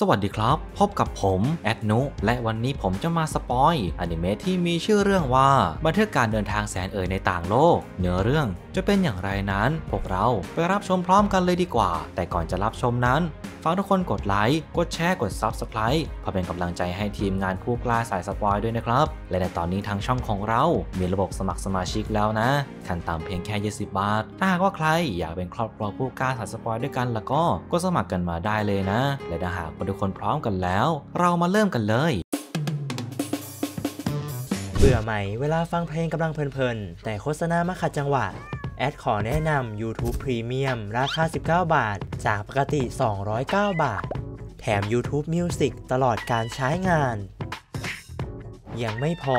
สวัสดีครับ พบกับผม แอดนุ และวันนี้ผมจะมาสปอยอนิเมะที่มีชื่อเรื่องว่าบันทึกการเดินทางแสนเอ่ยในต่างโลก เนื้อเรื่องจะเป็นอย่างไรนั้น พวกเราไปรับชมพร้อมกันเลยดีกว่า แต่ก่อนจะรับชมนั้นฝากทุกคนกดไลค์กดแชร์กด Subscribe เพื่อเป็นกำลังใจให้ทีมงานผู้กล้าสายสปอยด้วยนะครับ และในตอนนี้ทางช่องของเรา มีระบบสมัครสมาชิกแล้วนะขั้นต่ำเพียงแค่ 20 บาทถ้าหากว่าใคร อยากเป็นครอบครัวผู้กล้าสายสปอยด้วยกัน แล้วก็ก็สมัครกันมาได้เลยนะ และถ้าหากทุกคนพร้อมกันแล้ว เรามาเริ่มกันเลยเบื่อไหมเวลาฟังเพลงกำลังเพลินๆแต่โฆษณามาขัดจังหวะแอดขอแนะนำ YouTube Premium ราคา 19 บาท จากปกติ 209 บาท แถม YouTube Music ตลอดการใช้งาน ยังไม่พอ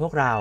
พวกเรา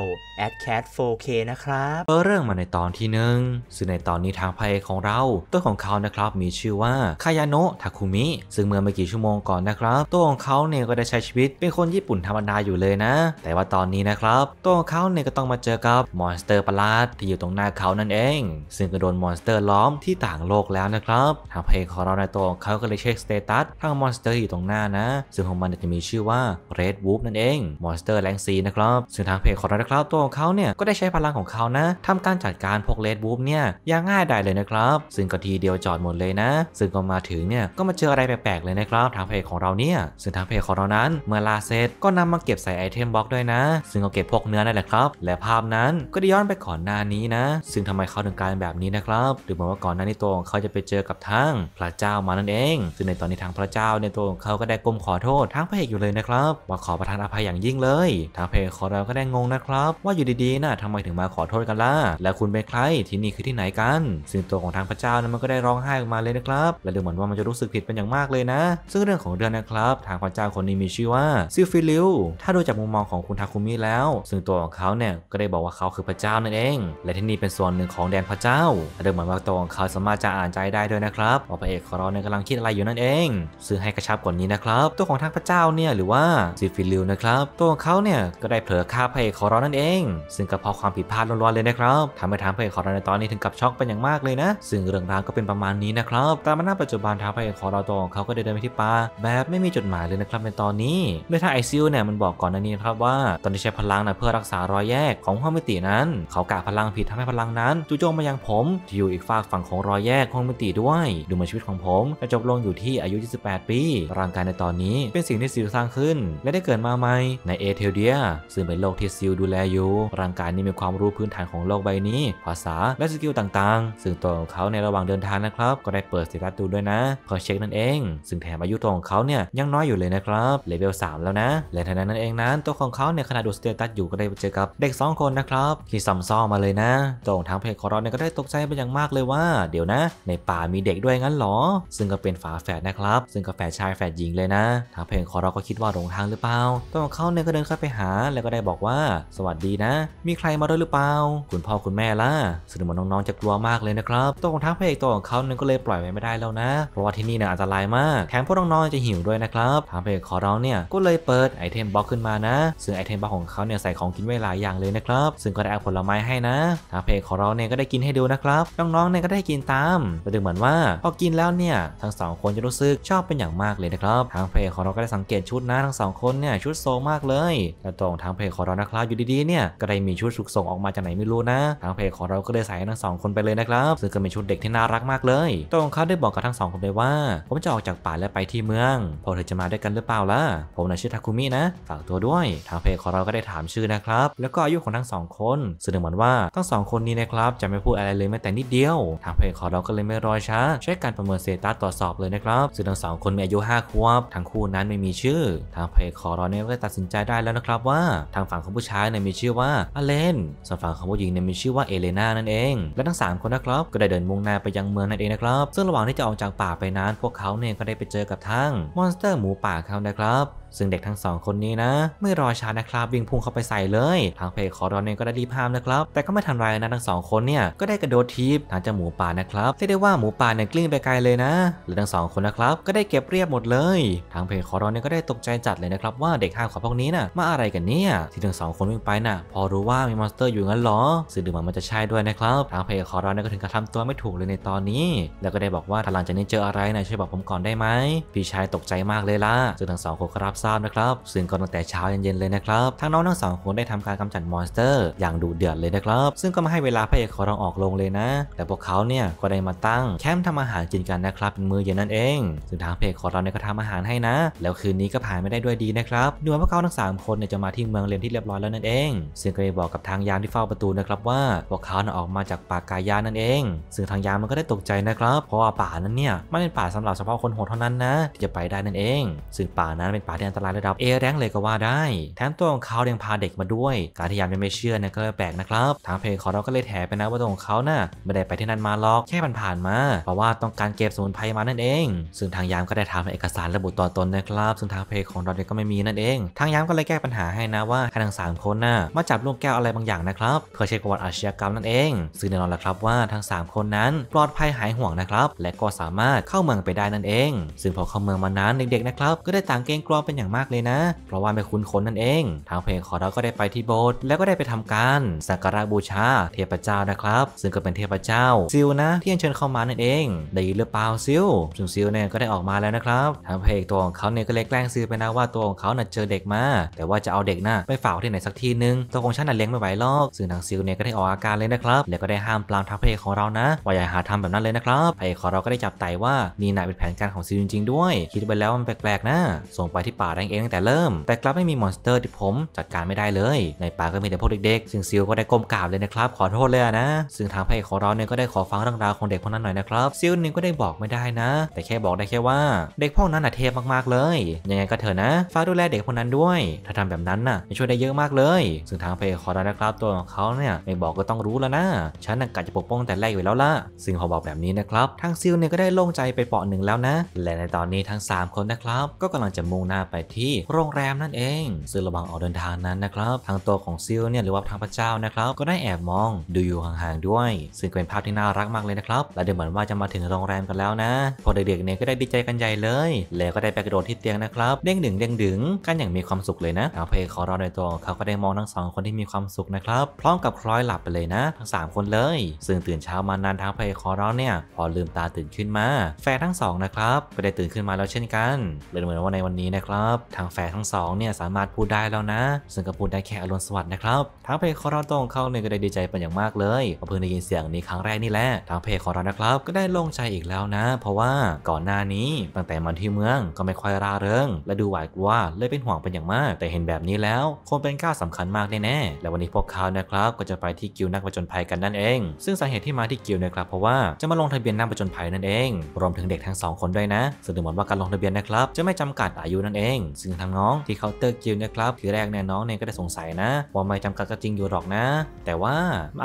a d c a t 4K นะครับเปิดเรื่องมาในตอนที่หนึ่งซึ่งในตอนนี้ทางพระเอกของเรา ตัวของเขานะครับ มีชื่อว่าคายาโนะทาคุมิซึ่งเมื่อไม่กี่ชั่วโมงก่อนนะครับตัวของเขาเนี่ยก็ได้ใช้ชีวิต เป็นคนญี่ปุ่นธรรมดาอยู่เลยนะ แต่ว่าตอนนี้นะครับ ตัวของเขาเนี่ยก็ต้องมาเจอกับมอนสเตอร์ประหลาดที่อยู่ตรงหน้าเขานั่นเอง ซึ่งก็โดนมอนสเตอร์ล้อมที่ต่างโลกแล้วนะครับ ทางพระเอกของเราในตัวของเขาก็เลยเช็คสเตตัสทางมอนสเตอร์อยู่ตรงหน้านะ ซึ่งของมันจะมีชื่อว่าเรดวูฟนั่นเอง มอนสเตอร์แรงซีนะครับซึ่งทางพจของเรานครับตัวของเขาเนี่ยก็ได้ใช้พลังของเขานะทำการจัดการพวกเลดบูมเนี่ยอย่างง่ายได้เลยนะครับ ซึ่งก็ทีเดียวจอดหมดเลยนะ ซึ่งก็มาถึงเนี่ยก็มาเจออะไรแปลกๆเลยนะครับทางเพจของเราเนี่ยซึ่งทางเพจของเรานั้น เมื่อลาเสร็จก็นำมาเก็บใส่ไอเทมบล็อกด้วยนะซึ่งก็เก็บพวกเนื้อนั่นแหละครับ และภาพนั้นก็ได้ย้อนไปก่อนหน้านี้นะซึ่งทำไมเขาถึงกลายแบบนี้นะครับหรือเหมือนว่าก่อนหน้านี้ตัวของเขาจะไปเจอกับทางพระเจ้ามานั่นเอง ซึ่งในตอนนี้ทางพระเจ้าในตัวของเขาก็ได้ก้มขอโทษทางเพจอยู่เลยนะครับว่าขอประทานอภัยอย่างยิ่งเลย ทางเพจของเราก็ได้งงงนะครับว่าอยู่ดีๆนะ่ะทำไมถึงมาขอโทษกันล่ะ และคุณเป็นใครที่นี่คือที่ไหนกัน ซึ่งตัวของทางพระเจ้านั้นมันก็ได้ร้องไห้ออกมาเลยนะครับ และดูเหมือนว่ามันจะรู้สึกผิดเป็นอย่างมากเลยนะ ซึ่งเรื่องของเรื่องนะครับ ทางพระเจ้าคนนี้มีชื่อว่าซิฟิลิว ถ้าดูจากมุมมองของคุณทาคุมิแล้ว ซึ่งตัวของเขาเนี่ย ก็ได้บอกว่าเขาคือพระเจ้านั่นเอง และที่นี่เป็นส่วนหนึ่งของแดนพระเจ้า และดูเหมือนว่าตัวของเขาสามารถจะอ่านใจได้ด้วยนะครับว่าพระเอกของเราเนี่ยกำลังคิดอะไรอยู่นั่นเองซึ่งให้กระชับกว่านี้นะครับตัวของทางพระเจ้าเนี่ยหรือว่าซิฟิลิวนะครับตัวของเขาเนี่ยก็ได้เผลอฆ่าพระอกของเรานั่นเองซึ่งก็พอความผิดพลาดล้วนๆเลยนะครับทำให้ทางพระเอกของเราในตอนนี้ถึงกับช็อกเป็นอย่างมากเลยนะซึ่งเรื่องราวก็เป็นประมาณนี้นะครับตามมาหน้าปัจจุบันทางพระเอกของเราตัวของเขาก็เดินไปที่ป่าแบบไม่มีจดหมายเลยนะครับในตอนนี้โดยทางไอซิลเนี่ยมันบอกก่อนหน้านี้ครับว่าตอนที่ใช้พลังนะเพื่อรักษารอยแยกของห้องมิตินั้น เขากาพลังผิดทำให้พลังนั้นจู่โจมมายังผม ที่อยู่อีกฝากฝั่งของรอยแยกห้องมิติด้วย ดูเหมือนชีวิตของผมจะจบลงอยู่ที่อายุ28ปี ร่างกายในตอนนี้เป็นสิ่งที่ซิลสร้างขึ้น และได้เกิดมาใหม่ในเอเลเดียซึ่งเป็นโลกที่ซิลดูแลอยู่ร่างกายนี้มีความรู้พื้นฐานของโลกใบนี้ ภาษา และสกิลต่างๆ ซึ่งตัวของเขาในระหว่างเดินทางนะครับ ก็ได้เปิดสเตตัสดูด้วยนะเพื่อเช็คนั่นเอง ซึ่งแถมอายุตัวของเขาเนี่ยยังน้อยอยู่เลยนะครับ เลเวล3แล้วนะ และทันนั้นนั่นเองนั้น ตัวของเขาเนี่ยขณะดูสเตตัสอยู่ก็ได้เจอกับ เด็ก 2 คนนะครับ ที่ซ้ำซ้อมาเลยนะตัวของทางเพจคองเร์เนี่ยก็ได้ตกใจไปอย่างมากเลยว่า เดี๋ยวนะ ในป่ามีเด็กด้วยงั้นหรอ ซึ่งก็เป็นฝาแฝดนะครับ ซึ่งก็แฝดชายแฝดหญิงเลยนะ ทางเพจคอรก็คิดว่าหลงทางหรือเปล่าตัวของเขาเนี่ยก็เดินเข้าไปหาแล้วก็ได้บอกว่าสวัสดีนะ มีใครมาด้วยหรือเปล่า คุณพ่อ คุณแม่ล่ะซึ่งเมือน้องๆ จะกลัวมากเลยนะครับตัวของทั้งพระเอกตัวของเขาเนี่ยก็เลยปล่อยไว้ไม่ได้แล้วนะ เพราะว่าที่นี่เนี่ยอันตรายมาก แถมพวกน้องๆ จะหิวด้วยนะครับ ทางพระเอกขอร้องเนี่ยก็เลยเปิดไอเทมบ็อกขึ้นมานะ ซึ่งไอเทมบ็อกของเขาเนี่ยใส่ของกินไว้หลายอย่างเลยนะครับ ซึ่งก็ได้เอาผลไม้ให้นะ ทางพระเอกขอร้รงเนี่ยก็ได้กินให้ดูนะครับ น้องๆ เนี่ยก็ได้กินตามแต่ดูเหมือนว่าพอกินแล้วเนี่ยทั้งสองคนจะรู้สึกชอบเป็นอย่างมากเลยนะครับท้งเอกขอร้องก็ได้สังเกตชุดนะทั้งสองคนเนี่ยชุดโซมากเลยแต่ตรงท้งเอกขอร้องนะคราวอยู่ดีๆ เนี่ย ก็ได้มีชุดสุกส่งออกมาจากไหนไม่รู้นะ ทางเพจของเราก็เลยใส่ทั้งสองคนไปเลยนะครับซึ่งก็เป็นชุดเด็กที่น่ารักมากเลยตรงเขาได้บอกกับทั้งสองคนไปว่าผมจะออกจากป่าและไปที่เมืองพอเธอจะมาด้วยกันหรือเปล่าล่ะผมนะชื่อทาคุมินะฝากตัวด้วย ทางเพจของเราก็ได้ถามชื่อนะครับแล้วก็อายุของทั้งสองคนซึ่งเหมือนว่าทั้งสองคนนี้นะครับจะไม่พูดอะไรเลยแม้แต่นิดเดียว ทางเพจของเราก็เลยไม่รอช้าใช้การประเมินเซตัสตรวจสอบเลยนะครับซึ่งทั้งสองคนมีอายุ5ขวบทั้งคู่นั้นไม่มีชื่อ ทางเพจของเราเนี่ยก็ตัดสินใจได้แล้วนะครับว่าทางฝั่งของผู้ชายเนี่ยมีชื่อว่าอเลน ส่วนฝั่งของผู้หญิงเนี่ยมีชื่อว่าเอเลนานั่นเอง และทั้ง 3 คนนะครับก็ได้เดินมุ่งหน้าไปยังเมืองนั่นเองนะครับ ซึ่งระหว่างที่จะออกจากป่าไปนั้น พวกเขาเนี่ยก็ได้ไปเจอกับทั้งมอนสเตอร์หมูป่าเขานะครับ ซึ่งเด็กทั้งสองคนนี้นะไม่รอช้านะครับวิ่งพุ่งเข้าไปใส่เลย ทางเพจขอรอนเองก็ได้รีบห้ามนะครับ แต่ก็ไม่ทันไรนะทั้งสองคนเนี่ยก็ได้กระโดดทีบทางจะหมูป่านะครับเรียกได้ว่าหมูป่าเนี่ยกลิ้งไปไกลเลยนะ แลอทั้งสองคนนะครับก็ได้เก็บเรียบหมดเลย ทางเพจขอรอนเองก็ได้ตกใจจัดเลยนะครับว่าเด็กห้าขบพวกนี้นะมาอะไรกันเนี่ยที่ทั้งสง2คนวิ่งไปน่ะพอรู้ว่ามีมอนสเตอร์อยู่งั้นหรอสื่อดึงมืนมันจะใช่ด้วยนะครับ ทางเพจขอราเนี่ก็ถึงกับทำตัวไม่ถูกเลยในตอนนี้ แล้วก็ได้บอกว่าถ้าหลังจากนี้เจออะไรนะช่วยบอกผมก่อนได้ไหมพี่ชายตกใจมากเลยล่ะสื่อทั้งสองคนก็รับทราบนะครับซึ่งก็ตั้งแต่เช้าเย็นๆเลยนะครับทั้งน้องทั้งสองคนได้ทำการกำจัดมอนสเตอร์อย่างดุเดือดเลยนะครับ ซึ่งก็มาให้เวลาพระเอรของเรออกลงเลยนะ แต่พวกเขาเนี่ยก็ได้มาตั้งแคมป์ทำอาหารกินกันนะครับเป็นมือเย็นนั่นเองซึ่งทางเพจขอราเนี่ยก็ทำอาหารให้นะ แล้วคืนนี้ก็ผ่านไม่ได้ด้วยดีนะครับดูว่าพวกเขาทั้ง3คนเนี่ยจะมาที่เมืองเลนที่เรียบร้อยอยแล้วนั่นเอง ซึ่งก็ได้บอกกับทางยามที่เฝ้าประตูนะครับ ว่าพวกเขาน่ออกมาจากป่ากายานั่นเองซึ่งทางยามมันก็ได้ตกใจนะครับ เพราะว่าป่านั้นเนี่ยไม่เป็นป่าสำหรับเฉพาะคนโหดเท่านั้นนะที่จะไปได้นั่นเอง ซึ่งป่านั้นเป็นป่าที่อันตรายระดับเอแรงเลยก็ว่าได้แถมตัวของเขายองพาเด็กมาด้วย การที่ยามยังไม่เชื่อเนี่ยก็แปลกนะครับ ทางเพคของเราก็เลยแถไปนะว่าตัวของเขานะ่ะไม่ได้ไปที่นั่นมาหรอก แค่ผ่านๆมาเพราะว่าต้องการเก็บสมุนไพรมานั่นเอง ซึ่งทางยามก็ได้ทำเอกสารระบุตัวตนนะครับ ซึ่งทางเพคของเราก็ไม่มีนั่นเองทางยามก็เลยแก้ปัญหาให้นะว่าให้ทางสา3คนน่ะมาจับลูกแก้วอะไรบางอย่างนะครับเพื่อเช็คประวัติอาชญากรรมนั่นเอง ซึ่งแน่นอนและครับว่าทั้ง 3 คนนั้นปลอดภัยหายห่วงนะครับ และก็สามารถเข้าเมืองไปได้นั่นเอง ซึ่งพอเข้าเมืองมานั้นเด็กๆนะครับก็ได้ต่างเกรงกลัวเป็นอย่างมากเลยนะ เพราะว่าไม่คุ้นคนนั่นเอง ทางเพลงขอเราก็ได้ไปที่โบสถ์แล้วก็ได้ไปทำการสักการะบูชา เทพเจ้านะครับ ซึ่งก็เป็นเทพเจ้าซิลนะที่เชิญเข้ามานั่นเอง ได้ยินหรือเปล่าซิลซึ่งซิลเนี่ยก็ได้ออกมาแล้วนะครับ ทางเพลงตัวของเขาเนี่ยก็เลยแกล้งซิลไปนะว่าตัวของเขาน่ะเจอเด็กมา แต่ว่าจะเอาเด็กน่ะไปฝากที่ไหนนสักทีนึงตัวของฉันน่ะเลี้ยงไม่ไหวหรอกสื่หนังซิลเนี่ยก็ได้ออกอาการเลยนะครับแล้วก็ได้ห้ามปลามทัพพเอกของเรานะว่าอย่าหาทำแบบนั้นเลยนะครับไเอกของเราก็ได้จับไต่ว่านี่นายเป็นแผนการของซิลจริงๆด้วยคิดไปแล้วมันแปลกๆนะส่งไปที่ป่าแดงเองตั้งแต่เริ่ม แต่กลับไม่มีมอนสเตอร์ที่ผมจัดการไม่ได้เลยในป่าก็มีแต่พวกเด็กๆซึ่งซิลก็ได้ก้มกราบเลยนะครับขอโทษเลยนะ ซึ่งทางพระเอกของเราเนี่ยก็ได้ขอฟังเรื่องราวของเด็กพวกนั้นหน่อยนะครับ ซิลนี่ก็ได้บอกไม่ได้นะ แต่แค่บอกได้แค่ว่าเด็กพวกนั้นน่ะเทพมากๆเลยยังไงก็เถอะนะ้าดูแลเด็กพวกนั้นด้วย ถ้าทำแบบนั้นน่ะจะช่วยได้เยอะมาากเลยซึ่งทางเพคอร์นะครับ ตัวของเขาเนี่ยไม่บอกก็ต้องรู้แล้วนะฉันนังกะจะปกป้องแต่แรกอยู่แล้วล่ะซึ่งพอบอกแบบนี้นะครับทางซิลเนี่ยก็ได้โล่งใจไปเปาะหนึ่งแล้วนะ และในตอนนี้ทั้ง3 คนนะครับ ก็กำลังจะมุ่งหน้าไปที่โรงแรมนั่นเอง ซึ่งระหว่างออกเดินทางนั้นนะครับ ทางตัวของซิลเนี่ยหรือว่าทางพระเจ้านะครับ ก็ได้แอบมองดูอยู่ห่างๆด้วย ซึ่งเป็นภาพที่น่ารักมากเลยนะครับและดูเหมือนว่าจะมาถึงโรงแรมกันแล้วนะพอเด็กๆเนี่ยก็ได้ดีใจกันใหญ่เลยแล้วก็ได้ไปกระโดดที่เตียงนะครับเด้งดึงเด้งดึงกันอย่างมีความสุขเลยนะทางเพคอร์ในตัวเขาก็ได้มองทั้งสองคนที่มีความสุขนะครับพร้อมกับคล้อยหลับไปเลยนะทั้ง 3 คนเลยซึ่งตื่นเช้ามานานทางพระเอกขอเรเนี่ยพอลืมตาตื่นขึ้นมาแฟนทั้งสองนะครับก็ได้ตื่นขึ้นมาแล้วเช่นกันเลยเหมือนว่าในวันนี้นะครับทางแฟนทั้งสองเนี่ยสามารถพูดได้แล้วนะซึ่งก็พูดได้แค่อรุณสวัสดิ์นะครับทางเพจคอร์ราตรงเข้าเนี่ยก็ได้ดีใจเป็นอย่างมากเลยเพิ่งได้ยินเสียงนี้ครั้งแรกนี่แหละ ทางเพจคอร์รนะครับก็ได้ลงใจอีกแล้วนะ เพราะว่าก่อนหน้านี้ตั้งแต่มาที่เมืองก็ไม่ค่อยราเริงและดูหวาดกลัวเลยเป็นห่วงเป็นอย่างมาก แต่เห็นแบบนี้แล้วคงเป็นกาสำคัญมากแน่ๆและวันนี้พวกเขานะครับก็จะไปที่กิลนักประจนภัยกันนั่นเอง ซึ่งสาเหตุที่มาที่กิลนะครับเพราะว่าจะมาลงทะเบียนนักประจนภัยนั่นเองรวมถึงเด็กทั้งสองคนด้วยนะซึ่งถือว่าการลงทะเบียนนะครับ จะไม่จำกัดอายุนั่นเองซึ่งทางน้องที่เขาเตอร์กิลนะครับทีแรกแน่น้องเนี่ยก็ได้สงสัยนะว่าไม่จำกัดก็จริงอยู่หรอกนะ แต่ว่า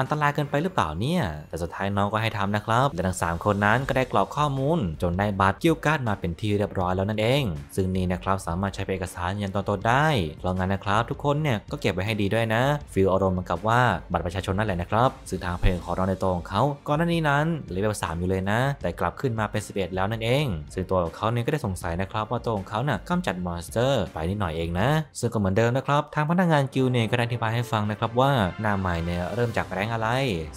อันตรายเกินไปหรือเปล่าเนี่ยแต่สุดท้ายน้องก็ให้ทำนะครับและทั้ง3 คนนั้นก็ได้กรอกข้อมูล จนได้บัตรกิลการ์ดมาเป็นที่เรียบร้อยแล้วนั่นเอง ซึ่งนี่นะครับสามารถใช้เป็นเอกสารยันตัวตนได้เพราะงั้นนะครับ ทุกคนเนี่ยก็เก็บไว้ให้ดีด้วยนะฟิลอารมณ์เหมือนกับว่า บัตรประชาชนนั่นแหละนะครับสื่อทางเพลงของเราในตัวของเขาก่อนหน้านี้นั้น เลเวล3อยู่เลยนะ แต่กลับขึ้นมาเป็น 11 แล้วนั่นเอง ซึ่งตัวของเขาเนี่ยก็ได้สงสัยนะครับ ว่าตัวของเขาเนี่ยกำจัดมอนสเตอร์ไปนิดหน่อยเองนะ ซึ่งก็เหมือนเดิมนะครับ ทางพนักงานกิลเนี่ยก็ได้อธิบายให้ฟังนะครับว่าหน้าใหม่เนี่ยเริ่มจากแรงอะไร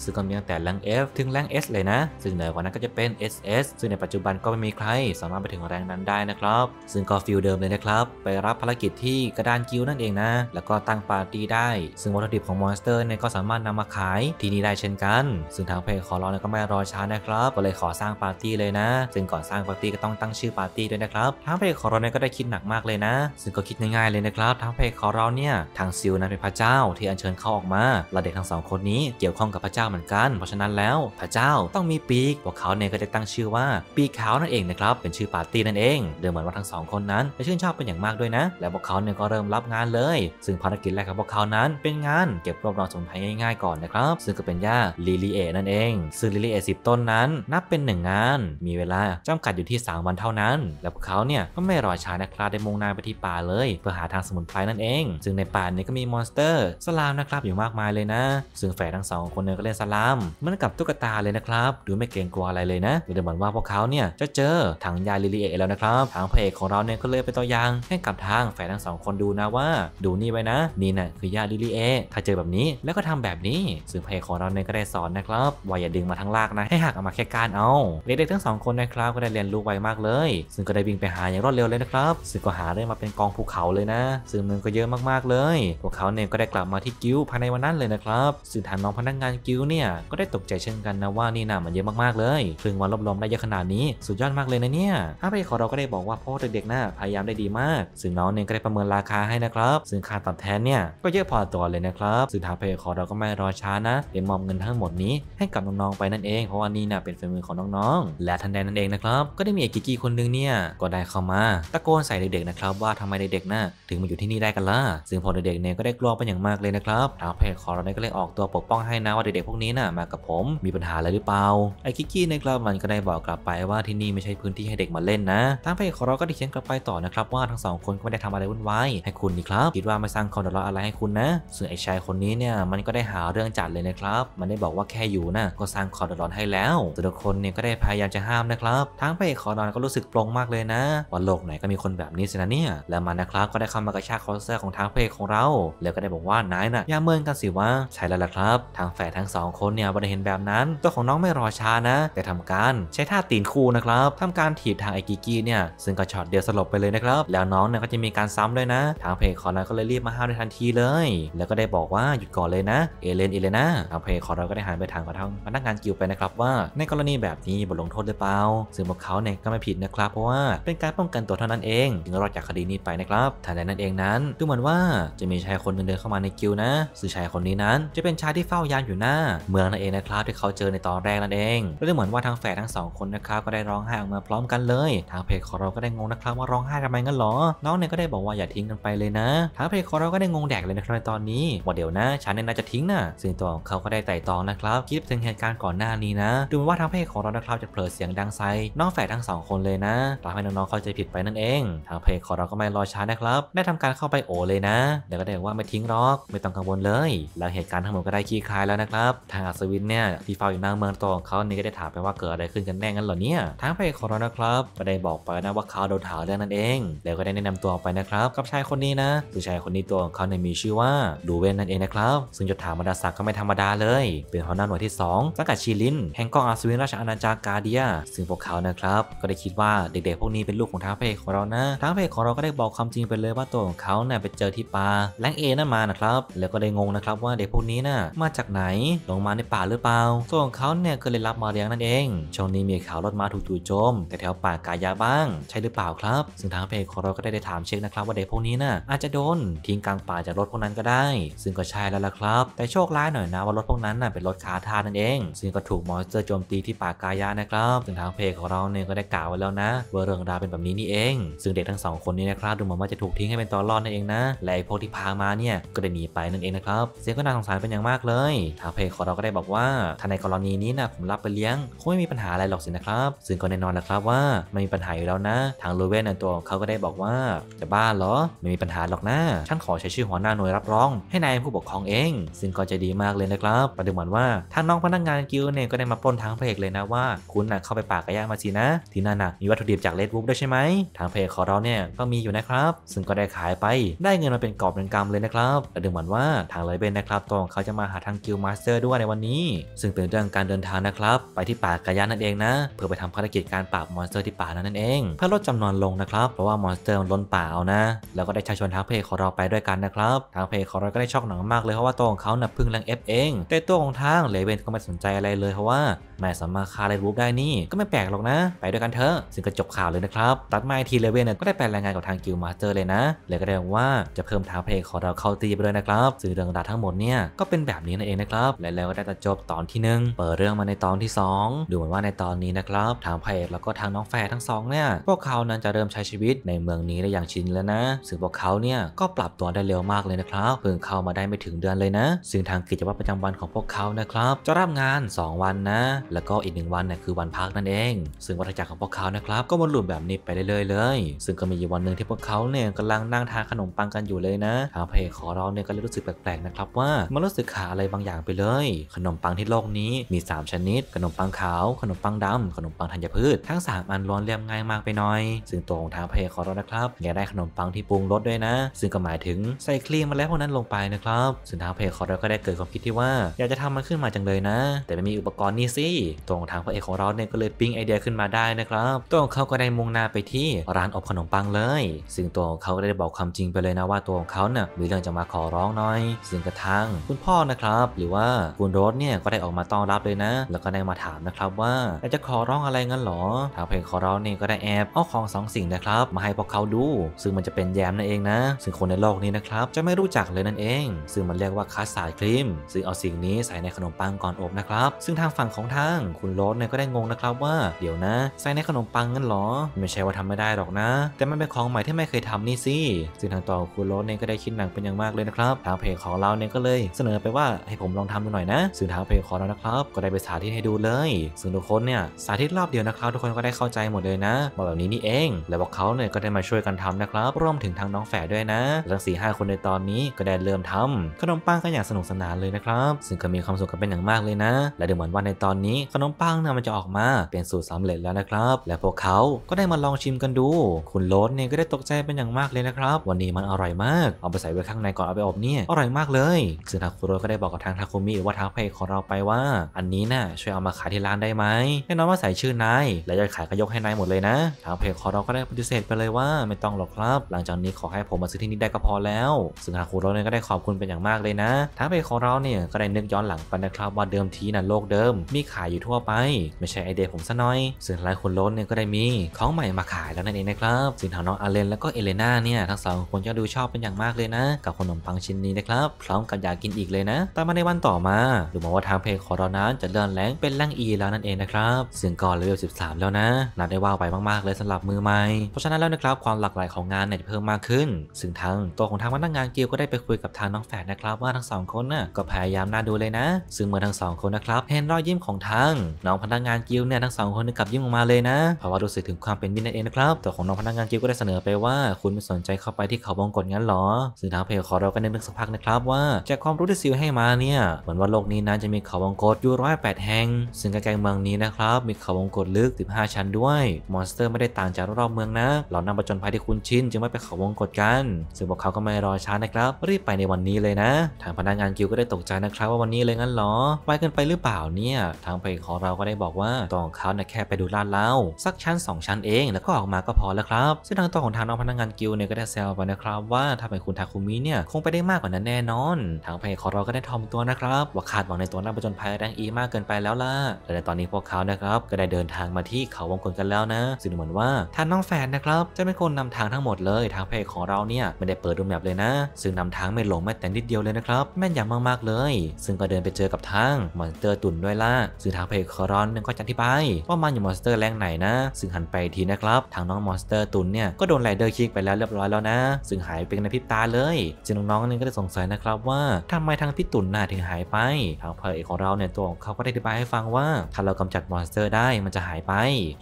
ซึ่งก็มีตั้งแต่แรง F ถึงแรง S เลยนะ ซึ่งเหนือกว่านั้นก็จะเป็น SS ซึ่งในปัจจุบันก็ไม่มีใคร สามารถไปถึงแรงนั้นได้นะครับ ซึ่งก็ฟิลเดิมเลยนะครับไปรับภารกิจที่กระดานกิลนั่นเองนะแล้วก็ตัางปาร์ตี้ได้ ซึ่งวัตถุดิบของมอนสเตอร์เนี่ยก็สามารถนำมาขาย ที่นี่ได้เช่นกัน ซึ่งทางเพจขอร้องก็ไม่รอช้านะครับก็เลยขอสร้างปาร์ตี้เลยนะ ซึ่งก่อนสร้างปาร์ตี้ก็ต้องตั้งชื่อปาร์ตี้ด้วยนะครับ ทางเพจขอร้องก็ได้คิดหนักมากเลยนะ ซึ่งก็คิดง่ายๆเลยนะครับ ทางเพจขอร้องเนี่ยทางซิลนั้นเป็นพระเจ้าที่อัญเชิญเขาออกมาและเด็กทั้งสองคนนี้เกี่ยวข้องกับพระเจ้าเหมือนกัน เพราะฉะนั้นแล้วพระเจ้าต้องมีปีก พวกเขาเนี่ยก็จะตั้งชื่อว่าปีกขาวนั่นเองนะครับเป็นชื่อปาร์ตี้นั่นเองเดิมเหมือนว่าทั้งสองคนนั้นจะชื่นชอบเป็นอย่างมากด้วยนะ และพวกเขาเนี่ยก็เริ่มรับงานเลยซึ่งภารกิจแรกของพวกเขานั้นเป็นงานเก็บรวบรวมสมุนไพรง่ายๆก่อนนะครับ ซึ่งก็เป็นหญ้าลิลิเอนั่นเองซึ่งลิลิเอสิบต้นนั้น นับเป็นหนึ่งงาน มีเวลาจำกัดอยู่ที่ 3 วันเท่านั้น แล้วพวกเขาเนี่ยก็ไม่รอช้านะครับได้มุ่งหน้าไปที่ป่าเลย เพื่อหาทางสมุนไพรนั่นเองซึ่งในป่านี้ก็มีมอนสเตอร์สลามนะครับ อยู่มากมายเลยนะ ซึ่งแฝดทั้งสองคนเนี่ยก็เล่นสลามเหมือนกับตุ๊กตาเลยนะครับดูไม่เกรงกลัวอะไรเลยนะดูเหมือนว่าพวกเขาเนี่ยจะเจอถังยาลิลิเอแล้วนะครับทางพระเอกของเราเนี่ยก็เลยเป็นตัวอย่างให้กับทางแฝดทั้งสองคนดูนะว่าดูนี่ไว้นะนี่นะคือยาิลิลิเอถ้าเจอแบบนี้แล้วก็ทำแบบนี้ซึ่งเพคของเราเนี่ยก็ได้สอนนะครับว่าอย่าดึงมาทั้งลากนะให้หักออกมาแค่การเอาเด็กๆทั้งสองคนนะครับก็ได้เรียนรู้ไวมากเลย ซึ่งก็ได้วิ่งไปหาอย่างรวดเร็วเลยนะครับซึ่งก็หาได้มาเป็นกองภูเขาเลยนะซึ่งมันก็เยอะมากๆเลยพวกเขาเนี่ยก็ได้กลับมาที่กิ้วภายในวันนั้นเลยนะครับซึ่งทางน้องพนักงานกิ้วเนี่ยก็ได้ตกใจเช่นกันนะว่านี่นะมันเยอะมากๆเลยเพิ่งวันรวบรวมได้เยอะขนาดนี้ สุดยอดมากเลยนะเนี่ยถ้าเพคของเราก็ได้บอกว่าพ่อเด็กๆนะ่าพยายามได้ดีมากซึ่งน้องเนี่ยก็ได้ประเมินราคาให้นะครับซึ่งค่าตอบแทนเนี่ยก็เยอะพอตัวเลยนะครับสุดท้ายเพจ์คอเราก็ไม่รอช้านะเดี๋ยวมอบเงินทั้งหมดนี้ ให้กับน้องๆไปนั่นเองเพราะว่านี่นะเป็นฝีมือของน้องๆ และทันใดนั่นเองนะครับก็ได้มีเอกิกี้คนนึงเนี่ยก็ได้เข้ามา ตะโกนใส่เด็กๆนะครับว่าทำไมเด็กๆน่ะถึงมาอยู่ที่นี่ได้กันล่ะซึ่งพอเด็กๆเนี่ยก็ได้กลัวไปอย่างมากเลยนะครับทางเพจขอเราก็เลยออกตัวปกป้องให้นะว่าเด็กๆพวกนี้น่ะมากับผม มีปัญหาอะไรหรือเปล่าไอ้กิกี้นะครับมันก็ได้บอกกลับไปว่าที่นี่ไม่ใช่พื้นที่ให้เด็กมาเล่นนะทางเพจขอเราก็ได้เชียกลับไปต่อนะครับว่าทั้งสอง คนก็ไม่ได้ทำอะไรวุ่นวายให้คุณนี่ครับคิดว่าไม่สร้างความเดือดระอะไรให้คุณนะส่วนไอ้ชายคนนี้เนี่ยมันก็ได้หาเรื่องจัดเลยนะครับมันได้บอกว่าแค่อยู่นะก็สร้างคอร์ดอนให้แล้วแต่ละคนเนี่ยก็ได้พยายามจะห้ามนะครับทั้งไปเอคอร์ดอนก็รู้สึกปลงมากเลยนะว่าโลกไหนก็มีคนแบบนี้สินะเนี่ยแล้วมันนะครับก็ได้เข้ามากระชากคอเสื้อของทางเพคของเรา แล้วก็ได้บอกว่านายนะ่ะอย่าเมินกันสิวะใช่แล้วล่ะครับทางแฝดทั้งสองคนเนี่ยไม่ได้เห็นแบบนั้นตัวของน้องไม่รอช้านะ แต่ทำการใช้ท่าตีนคู่นะครับทำการถีบทางไอ้กิกี้เนี่ยซึ่งก็ช็อตเดียวสลบไปเลยนะครับแล้วน้องเนี่ยก็จะมีการซ้ำด้วยนะทางเพคของนานก็เลยรีบมาห้ามในทีเลย แล้วก็ได้บอกว่าหยุดก่อนเลยนะ เอเลนเอเลนาอาเพขอเราก็ได้หันไปทางกระท่งพนักงานกิวไปนะครับว่า ในกรณีแบบนี้บทลงโทษหรือเปล่าซึ่งพวกเขาเนี่ยก็ไม่ผิดนะครับ เพราะว่าเป็นการ ป้องกันตัวเท่านั้นเองจึงรอดจากคดีนี้ไปนะครับทันใดนั้นเองนั้น ดูเหมือนว่าจะมีชายคนนึงเดินเข้ามาในกิวนะซึ่งชายคนนี้นั้นจะเป็นชายที่เฝ้ายามอยู่หน้าเมืองนั่นเองนะครับ ที่เขาเจอในตอนแรกนั่นเองและดูเหมือนว่าทางแฝดทั้งสองคนนะครับก็ได้ร้องไห้ออกมาพร้อมกันเลยทางเพจขอเราก็ได้งงนะครับว่าร้องไห้ทำไมงั้นหรอน้องเนี่ยก็ได้บอกว่าอย่าทิ้งกันไปเลยนะทางเพจขอเราก็ได้งงงแดกเลยนะครับในตอนนี้ว่าเดี๋ยวนะฉันเนี่ยน่าจะทิ้งนะซึ่งตัวของเขาก็ได้ไต่ตองนะครับคิดถึงเหตุการณ์ก่อนหน้านี้นะดูเหมือนว่าทางเพ่ของเรานะครับจะเพลิดเสียงดังไซ น้องแฝดทั้งสองคนเลยนะามให้น้องๆเข้าใจผิดไปนั่นเอง ทางเพ่ของเราก็ไม่รอช้านะครับได้ทำการเข้าไปโอเลยนะเดี๋ยวก็ได้ว่าไม่ทิ้งหรอกไม่ต้องกังวลเลยแล้วเหตุการณ์ทั้งหมดก็ได้คลี่คลายแล้วนะครับทางอัศวินเนี่ยที่เฝ้าอยู่หน้าเมืองตัวของเขานี่ก็ได้ถามไปว่าเกิดอะไรขึ้นกันแน่งั้นเหรอเนี่ยทางเพ่ของเรานะครับก็ได้บอกไปนะว่าเขาโดนถาเรื่องนั้นเองแล้วก็ได้แนะนำตัวไปนะครับกับชายคนนี้นะือชายคนนี้ตัวของเขาเนี่ยมีชื่อว่าดูเวนนั่นเองนะครับ ซึ่งยศถาบรรดาศักดิ์ก็ไม่ธรรมดาเลย เป็นหัวหน้าหน่วยที่2สังกัดชีลินแห่งกองอาสวินราชอาณาจักรกาเดีย ซึ่งพวกเขานะครับ ก็ได้คิดว่าเด็กๆพวกนี้เป็นลูกของท้าเพศของเรานะท้าเพศของเราก็ได้บอกความจริงไปเลยว่า ตัวของเขาเนี่ยไปเจอที่ป่าแลงเอนั่นมานะครับ แล้วก็ได้งงนะครับว่าเด็กพวกนี้น่ะมาจากไหนลงมาในป่าหรือเปล่าตัวของเขาเนี่ยก็เลยรับมาเลี้ยงนั่นเองช่วงนี้มีข่าวรถมาถูกจู่โจมแต่แถวป่ากายาบ้าง ใช่หรือเปล่าครับซึ่งทางเพศของเราก็ได้ได้ถามเช็คนะครับ ว่าเด็กพวกนี้น่ะอาจจะโดนทิ้งกลางป่าจากรถพวกนั้นก็ได้ ซึ่งก็ใช่แล้วล่ะครับแต่โชคร้ายหน่อยนะ ว่ารถพวกนั้นน่ะเป็นรถขาทานนั่นเองซึ่งก็ถูกมอนสเตอร์โจมตีที่ป่ากายะนะครับซึ่งทางเพจของเราเนี่ยก็ได้กล่าวไว้แล้วนะว่าเรื่องราวเป็นแบบนี้นี่เอง ซึ่งเด็กทั้งสองคนนี้นะครับดูเหมือนว่าจะถูกทิ้งให้เป็นตัวรอดนั่นเองนะและพวกที่พามาเนี่ยก็ได้หนีไปนั่นเองนะครับเึียงก็น่าสงสารเป็นอย่างมากเลย ทางเพจของเราก็ได้บอกว่าถ้าในกรณีนี้นะผมรับไปเลี้ยงคงไม่มีปัญหาอะไรหรอกสินะครับ ซึ่งก็แน่นอนนะครับว่าไม่มีปัญหาอยู่แล้วนะ ทางลูเวนตัวเขาก็ได้บอกว่าจะบ้าเหรอไม่มีปัญหาหรอกนะฉันขอเชื่อหัวหน้าหน่วยรับรอง ให้นายผู้ปกครองเอง ซึ่งก็จะดีมากเลยนะครับประเดิมเหมือนว่าทางน้องพนักงานกิลเนี่ย ก็ได้มาปล้นทางพเอกเลยนะว่าคุณน่ะเข้าไปป่ากระยะมาสินะ ที่นั่นน่ะมีวัตถุดิบจากเลดวูฟด้วยใช่ไหมทางพเอกของเราเนี่ยก็มีอยู่นะครับซึ่งก็ได้ขายไปได้เงินมาเป็นกอบเป็นกำเลยนะครับประเดิมเหมือนว่าทางไรเบนนะครับตรงเขาจะมาหาทางกิลมาสเตอร์ด้วยในวันนี้ ซึ่งเป็นเรื่องการเดินทางนะครับ ไปที่ป่ากระยะนั่นเองนะเพื่อไปทำภารกิจการปราบมอนสเตอร์ที่ป่านั้นเองเพื่อลดจำนวนลงนะครับเพราะว่ามอนสเตอร์มันล้นป่าเอานะ แล้วก็ได้ชัชวนทางเพกของเราไปด้วยกันนะครับทางเพจของเราก็ได้ช็อกหนังมากเลย เพราะว่าตัวของเขาเนี่ยพึ่งแรงเอฟเองแต่ตัวของทางเลเวนก็ไม่สนใจอะไรเลยเพราะว่าแม่สามารถคาเลดุ๊กได้นี่ ก็ไม่แปลกหรอกนะ ไปด้วยกันเถอะซึ่งก็จบข่าวเลยนะครับตัดมาทีเลเวนเนี่ยก็ได้แปลงแรงงานกับทางกิลมาสเตอร์เลยนะเลยก็ได้ว่าจะเพิ่มทางเพจของเราเข้าตีไปเลยนะครับซึ่งเรื่องราวทั้งหมดเนี่ยก็เป็นแบบนี้นั่นเองนะครับและแล้วก็ได้จบตอนที่1เปิดเรื่องมาในตอนที่ 2 ดูเหมือนว่าในตอนนี้นะครับทางพเพจแล้วก็ทางน้องแฟร์ทั้งสองเนี่ยพวกเขานั้นจะเริ่มใช้ชีวิตในเมืองนี้ได้อย่างชินแล้วนะซึ่งพวกเขาเนี่ยก็ปรับตัวได้เรวยวมากเลยนะครับเพิ่งเข้ามาได้ไม่ถึงเดือนเลยนะ ซึ่งทางกิจวัตรประจำวันของพวกเขานะครับ จะรับงาน 2 วันนะ แล้วก็อีกหนึ่งวันนะคือวันพักนั่นเอง ซึ่งวัฏจักรของพวกเขานะครับก็วนลูปแบบนี้ไปเรื่อยๆเลย ซึ่งก็มีวันหนึ่งที่พวกเขาเนี่ยกำลังนั่งทานขนมปังกันอยู่เลยนะ ทางเพรขอรของเเนี่ยก็เลยรู้สึกแปลกๆนะครับว่ามันรู้สึกขาอะไรบางอย่างไปเลย ขนมปังที่โลกนี้มี 3 ชนิด ขนมปังขาว ขนมปังดำขนมปังธัญพืช ทั้ง3อันร้อนเรียบง่ายมากไปหน่อย ซึ่งตัวของทางเพรขอรของนะครับแกได้ขนมปังที่ปรุงรสด้วยนะซึ่งก็หมายถึงใส่ครีมมาแล้วพวกนั้นลงไปนะครับสุนทางพระเอกของเราก็ได้เกิดความคิดที่ว่าอยากจะทำมันขึ้นมาจังเลยนะ แต่ไม่มีอุปกรณ์นี่สิตรงทางพระเอกของเราเนี่ยก็เลยปิ้งไอเดียขึ้นมาได้นะครับตัวของเขาก็ได้มุ่งหน้าไปที่ร้านอบขนมปังเลย ซึ่งตัวของเขาได้บอกความจริงไปเลยนะว่าตัวของเขาเนี่ยมีเรื่องจะมาขอร้องหน่อย ซึ่งกระทั่งคุณพ่อนะครับ หรือว่าคุณโรสเนี่ยก็ได้ออกมาต้อนรับเลยนะ แล้วก็ได้มาถามนะครับ ว่าอยากจะขอร้องอะไรงั้นหรอ ทางเพลงของเราเนี่ยก็ได้แอบเอาของสองสิ่งนะครับมาให้พวกเขาดู ซึ่งมันจะเป็นแยมนั่นเองนะ ซึ่งคนในโลกนี้นะครับครับจะไม่รู้จักเลยนั่นเองซึ่งมันเรียกว่าคัสสายครีมซึ่งเอาสิ่งนี้ใส่ในขนมปังก่อนอบนะครับ ซึ่งทางฝั่งของทางคุณโรสเนี่ยก็ได้งงนะครับว่าเดี๋ยวนะใส่ในขนมปังงั้นหรอไม่ใช่ว่าทำไม่ได้หรอกนะ แต่มันเป็นของใหม่ที่ไม่เคยทำนี่สิซึ่งทางต่อคุณโรสเนี่ยก็ได้คิดหนักเป็นอย่างมากเลยนะครับทางเพจของเราเนี่ยก็เลยเสนอไปว่าให้ผมลองทำดูหน่อยนะซึ่งทางเพจของเรานะครับก็ได้ไปสาธิตให้ดูเลยซึ่งทุกคนเนี่ยสาธิตรอบเดียวนะครับ ทุกคนก็ได้เข้าใจหมดเลยนะบอกแบบนี้นี่เอง แล้วพวกเขาเนี่ยก็ได้มาช่วยกันทำนะครับรวมถึงทางน้องแฝดด้วยนะทั้งสี่ห้าคนคนในตอนนี้ก็ได้เริ่มทำ ขนมปังก็อย่างสนุกสนานเลยนะครับซึ่งก็มีความสุขกันเป็นอย่างมากเลยนะและเดี๋ยวเหมือนว่าในตอนนี้ขนมปังนะมันจะออกมาเป็นสูตรสำเร็จแล้วนะครับ และพวกเขาก็ได้มาลองชิมกันดู คุณโรสเนี่ยก็ได้ตกใจเป็นอย่างมากเลยนะครับวันนี้มันอร่อยมากเอาไปใส่ไว้ข้างในก่อนเอาไปอบเนี่ยอร่อยมากเลยซึ่งทางคุณโรสก็ได้บอกกับทางทาคุมิหรือว่าทางเพจของเราไปว่าอันนี้นะ่ะช่วยเอามาขายที่ร้านได้ไหมแน่นอนว่าใส่ชื่อนายและจะขายก็ยกให้นายหมดเลยนะทางเพจของเราก็ได้ปฏิเสธไปเลยว่าไม่ต้องหรอกครับ หลังจากนี้ขอให้ผมมาซื้อที่นี่ได้ก็พอแล้วซึ่งฮาคุโร่เนี่ยก็ได้ขอบคุณเป็นอย่างมากเลยนะ ทางเพคของเราเนี่ยก็ได้นึกย้อนหลังไปนะครับ ว่าเดิมทีนะโลกเดิม มีขายอยู่ทั่วไป ไม่ใช่ไอเดียผมซะหน่อย ซึ่งหลายคนล้นเนี่ยก็ได้มีของใหม่มาขายแล้วนั่นเองนะครับซึ่งทางน้องอาเลนแล้วก็เอเลนาเนี่ยทั้งสองคนก็ดูชอบเป็นอย่างมากเลยนะ กับขนมปังชิ้นนี้นะครับพร้อมกับอยากกินอีกเลยนะแต่มาในวันต่อมาดูหมือว่าทางเพคของเรานั้นจะเลื่อนแรงเป็นแรงอีแล้วนั่นเองนะครับซึ่งก่อนเลเวล13 แล้วนะนับได้ว่าไปมากๆเลยสำหรับมือใหม่เพราะฉะนั้นแล้วนะครับความหลากหลายของงานเนี่ยเพิ่มมากขึ้นซึ่งทางตัวของทางพนักงานเกียวก็ได้ไปคุยกับทางน้องแฝดนะครับว่าทั้งสองคนน่ะก็พยายามน่าดูเลยนะ ซึ่งเมื่อทั้งสองคนนะครับเห็นรอยยิ้มของทางน้องพนักงานเกียวเนี่ยทั้งสองคนกลับยิ้มออกมาเลยนะเพราะว่ารู้สึกถึงความเป็นมิตรนั่นเองนะครับตัวของน้องพนักงานเกียวก็ได้เสนอไปว่า คุณไม่สนใจเข้าไปที่เขาบงกฎงั้นหรอซึ่งทางเพลขอเราก็ได้นึกสักพักนะครับว่าจากความรู้ที่ซิลให้มาเนี่ยเหมือนว่าโลกนี้นั้นจะมีเขาบงกฎอยู่ร้อยแปดแห่งซึ่งใกล้ๆเมืองนี้นะครับมีเขาบงกดลึก15ชั้นด้วย มอนสเตอร์ไม่ได้ต่างจากรอบเมืองนะเหล่านกประจนภัยที่คุนชินจึงไม่ไปเขาบงกดกัน ซึ่งพวกเขาก็ไม่รอช้านะครับรีบไปในวันนี้เลยนะ ทางพนักงานกิลก็ได้ตกใจนะครับว่าวันนี้เลยงั้นหรอ ไปกันไปหรือเปล่าเนี่ย ทางเพนของเราก็ได้บอกว่าตัวของเขาเนี่ยแค่ไปดูลาดเล่าสักชั้น 2 ชั้นเองแล้วก็ออกมาก็พอแล้วครับ ซึ่งทางตัวของทางน้องพนักงานกิลเนี่ยก็ได้แซวไปนะครับว่าถ้าเป็นคุณทาคุมิเนี่ยคงไปได้มากกว่านั้นแน่นอน ทางเพนของเราก็ได้ทอมตัวนะครับ ว่าคาดหวังในตัวนักประจนภัยแรงอีมากเกินไปแล้วล่ะและในตอนนี้พวกเขานะครับก็ได้เดินทางมาที่เขาวงกลมกันแล้วนะ ซึ่งเหมือนว่าท่านน้องแฟนนะครับจะเป็นคนนำทางทั้งหมดเลย ทางเพนของเราเนี่ยไม่ได้เปิดดูแมพเลยยนะซึ่งนำทางไม่หลงแม้แต่นิดเดียวเลยนะครับ แม่นยำมากๆ เลย ซึ่งก็เดินไปเจอกับทางมอนสเตอร์ตุ่นด้วยล่ะ ซึ่งทางเพลคอรอนนึงก็จะอธิบายว่ามันอยู่มอนสเตอร์แรงไหนนะ ซึ่งหันไปทีนะครับ ทางน้องมอนสเตอร์ตุ่นเนี่ย ก็โดนไรเดอร์คิกไปแล้วเรียบร้อยแล้วนะ ซึ่งหายไปในพริบตาเลยซึ่งน้องๆนึ่ก็ได้สงสัยนะครับว่าทำไมทางพี่ตุ่นน่ะถึงหายไป ทางเพลของเราเนี่ยตัวของเขาก็ได้อธิบายให้ฟังว่า ถ้าเรากำจัดมอนสเตอร์ได้มันจะหายไป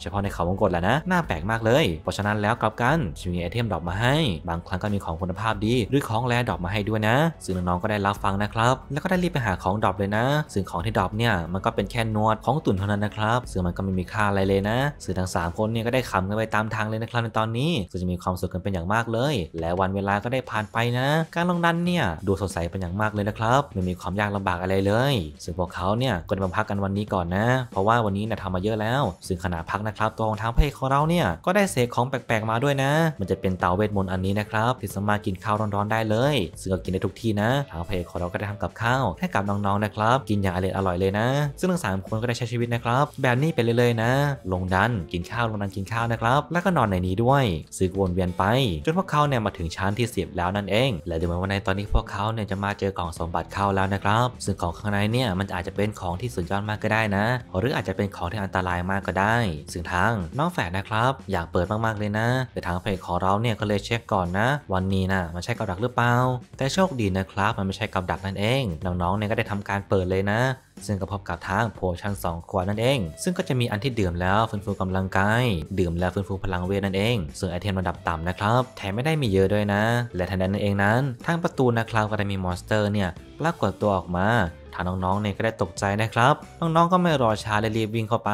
เฉพาะในเขาวงกฏแหละนะน่าแปลกมากเลย เพราะฉะนั้นแล้วกลับกันจะมีไอเทมดอกมาให้ บางครั้งก็มีของคุณภาพดีหรือของแลดอบมาให้ด้วยนะซึ่งน้องๆก็ได้รับฟังนะครับ แล้วก็ได้รีบไปหาของดอบเลยนะซึ่งของที่ดอบเนี่ย มันก็เป็นแค่นวดของตุ่นเท่านั้นนะครับซึ่งมันก็ไม่มีค่าอะไรเลยนะ ซึ่งทั้ง3 คนเนี่ย ก็ได้ขำกันไปตามทางเลยนะครับ ในตอนนี้ ซึ่งจะมีความสุขกันเป็นอย่างมากเลยและวันเวลาก็ได้ผ่านไปนะ การลงดันเนี่ยดูสดใสเป็นอย่างมากเลยนะครับไม่มีความยากลำบากอะไรเลย ซึ่งพวกเขาเนี่ยก็ด้มาพักกันวันนี้ก่อนนะ เพราะว่าวันนี้เนี่ยทำมาเยอะแล้วซึ่งขณะพักนะครับตัวของทางพื่เอนของเราเนี่ยก็ได้เสกของแปลกๆ มาด้วยนะ มันจะเป็นเตาเวทมนต์อันนี้นะครับที่สามารถกินข้าวร้อนร้อนได้เลยซึ่งก็กินได้ทุกที่นะทางเพจของเราก็ได้ทำกับข้าวให้กับน้องๆนะครับ กินอย่างอร่อยอร่อยเลยนะ ซึ่งทั้งสามคนก็ได้ใช้ชีวิตนะครับ แบบนี้ไปเรื่อยๆนะ ลงดันกินข้าวลงดันกินข้าวนะครับ แล้วก็นอนในนี้ด้วยซึ่งวนเวียนไป จนพวกเขาเนี่ยมาถึงชั้นที่สิบแล้วนั่นเอง และดูเหมือนว่าในตอนนี้พวกเขาเนี่ยจะมาเจอกล่องสมบัติเข้าแล้วนะครับซึ่งของข้างในเนี่ยมันอาจจะเป็นของที่สุดยอดมากก็ได้นะ หรืออาจจะเป็นของที่อันตรายมากก็ได้ซึ่งทางน้องแฝดนะครับ อยากเปิดมากๆเลยนะ แต่ทางเพจของเราเนี่ยก็เลยเช็คก่อนนะวันนี้นะมันใช่กกับดักหรือเปล่า แต่โชคดีนะครับ มันไม่ใช่กับดักนั่นเอง น้องๆ เนี่ยก็ได้ทำการเปิดเลยนะ ซึ่งก็พบกับทางโพชั่น2ขวดนั่นเอง ซึ่งก็จะมีอันที่ดื่มแล้วฟื้นฟูกำลังกายดื่มแล้วฟื้นฟูพลังเวทนั่นเองส่วนไอเทมระดับต่ำนะครับ แถมไม่ได้มีเยอะด้วยนะ และทันใดนั้นเองนั้น ทางประตูนะครับก็ได้มีมอนสเตอร์เนี่ยปรากฏตัวออกมาทางน้องๆเนี่ยก็ได้ตกใจนะครับ น้องๆก็ไม่รอช้าเลยรีบวิ่งเข้าไป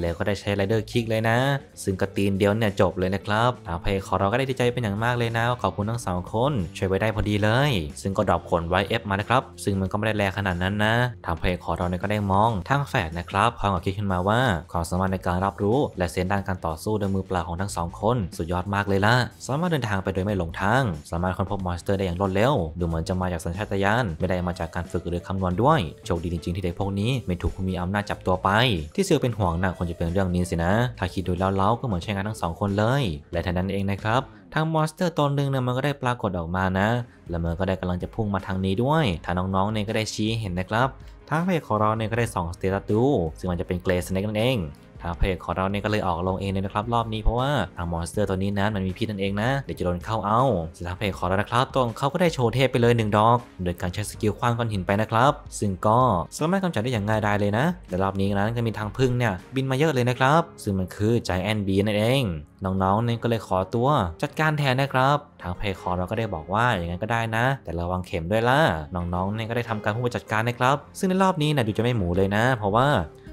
แล้วก็ได้ใช้ไรเดอร์คิกเลยนะ ซึ่งกระตีนเดียวเนี่ยจบเลยนะครับทางเพ์ของเราก็ได้ดีใจเป็นอย่างมากเลยนะ ขอบคุณทั้งสองคน ช่วยไว้ได้พอดีเลย ซึ่งก็ดรอปขนไว้เอฟมานะครับ ซึ่งมันก็ไม่ได้แรงขนาดนั้นนะทางเพ์ของเราเนี่ยก็ได้มองทางแฝดนะครับพร้อมกับคิดขึ้นมาว่าความสามารถในการรับรู้และเซนด้านการต่อสู้ด้วยมือเปล่าของทั้งสองคนสุดยอดมากเลยล่ะ สามารถเดินทางไปโดยไม่หลงทาง สามารถค้นพบมอนสเตอร์ได้อย่างรวดเร็ว ดูเหมือนจะมาจากสัญชาตญาณไม่ได้มาจากการฝึกหรือคำนวณด้ววยโชคดีจริงๆ ที่เด็กพวกนี้ไม่ถูกคุณมีอำนาจจับตัวไป ที่เสือเป็นห่วงน่ะควรจะเป็นเรื่องนี้สินะ ถ้าคิดดูแล้วเล้าก็เหมือนใช้งานทั้งสองคนเลย และทัานั้นเองนะครับ ทางมอนสเตอร์ตนหนึ่งเนี่ยมันก็ได้ปรากฏออกมานะ และมันก็ได้กำลังจะพุ่งมาทางนี้ด้วยทางน้องๆเนี่ยก็ได้ชี้เห็นนะครับ ทางเพจของเราเนี่ยก็ได้ส่องสเตตัสดูซึ่งมันจะเป็นเกรสเน็กนั่นเองทางเพจของเราเนี่ยก็เลยออกลงเองเลยนะครับรอบนี้เพราะว่าทางมอนสเตอร์ตัวนี้นั้นมันมีพิษนั่นเองนะเดี๋ยวจะโดนเข้าเอาสุดทางเพจของเรานะครับตรงเขาก็ได้โชว์เทพไปเลย1ดอกโดยการใช้สกิลคว้างก้อนหินไปนะครับซึ่งก็สามารถกำจัดได้อย่างง่ายดายเลยนะแต่รอบนี้นั้นก็มีทางพึ่งเนี่ยบินมาเยอะเลยนะครับ ซึ่งมันคือใจแอนบีนั่นเองน้องๆเนี่ยก็เลยขอตัว จัดการแทนนะครับ ทางเพคขอ์เราก็ได้บอกว่าอย่างนั้นก็ได้นะ แต่ระวังเข็มด้วยล่ะน้องๆเนี่ยก็ได้ทำการผู้จัดการนะครับซึ่งในรอบนี้นะดูจะไม่หมูเลยนะ เพราะว่า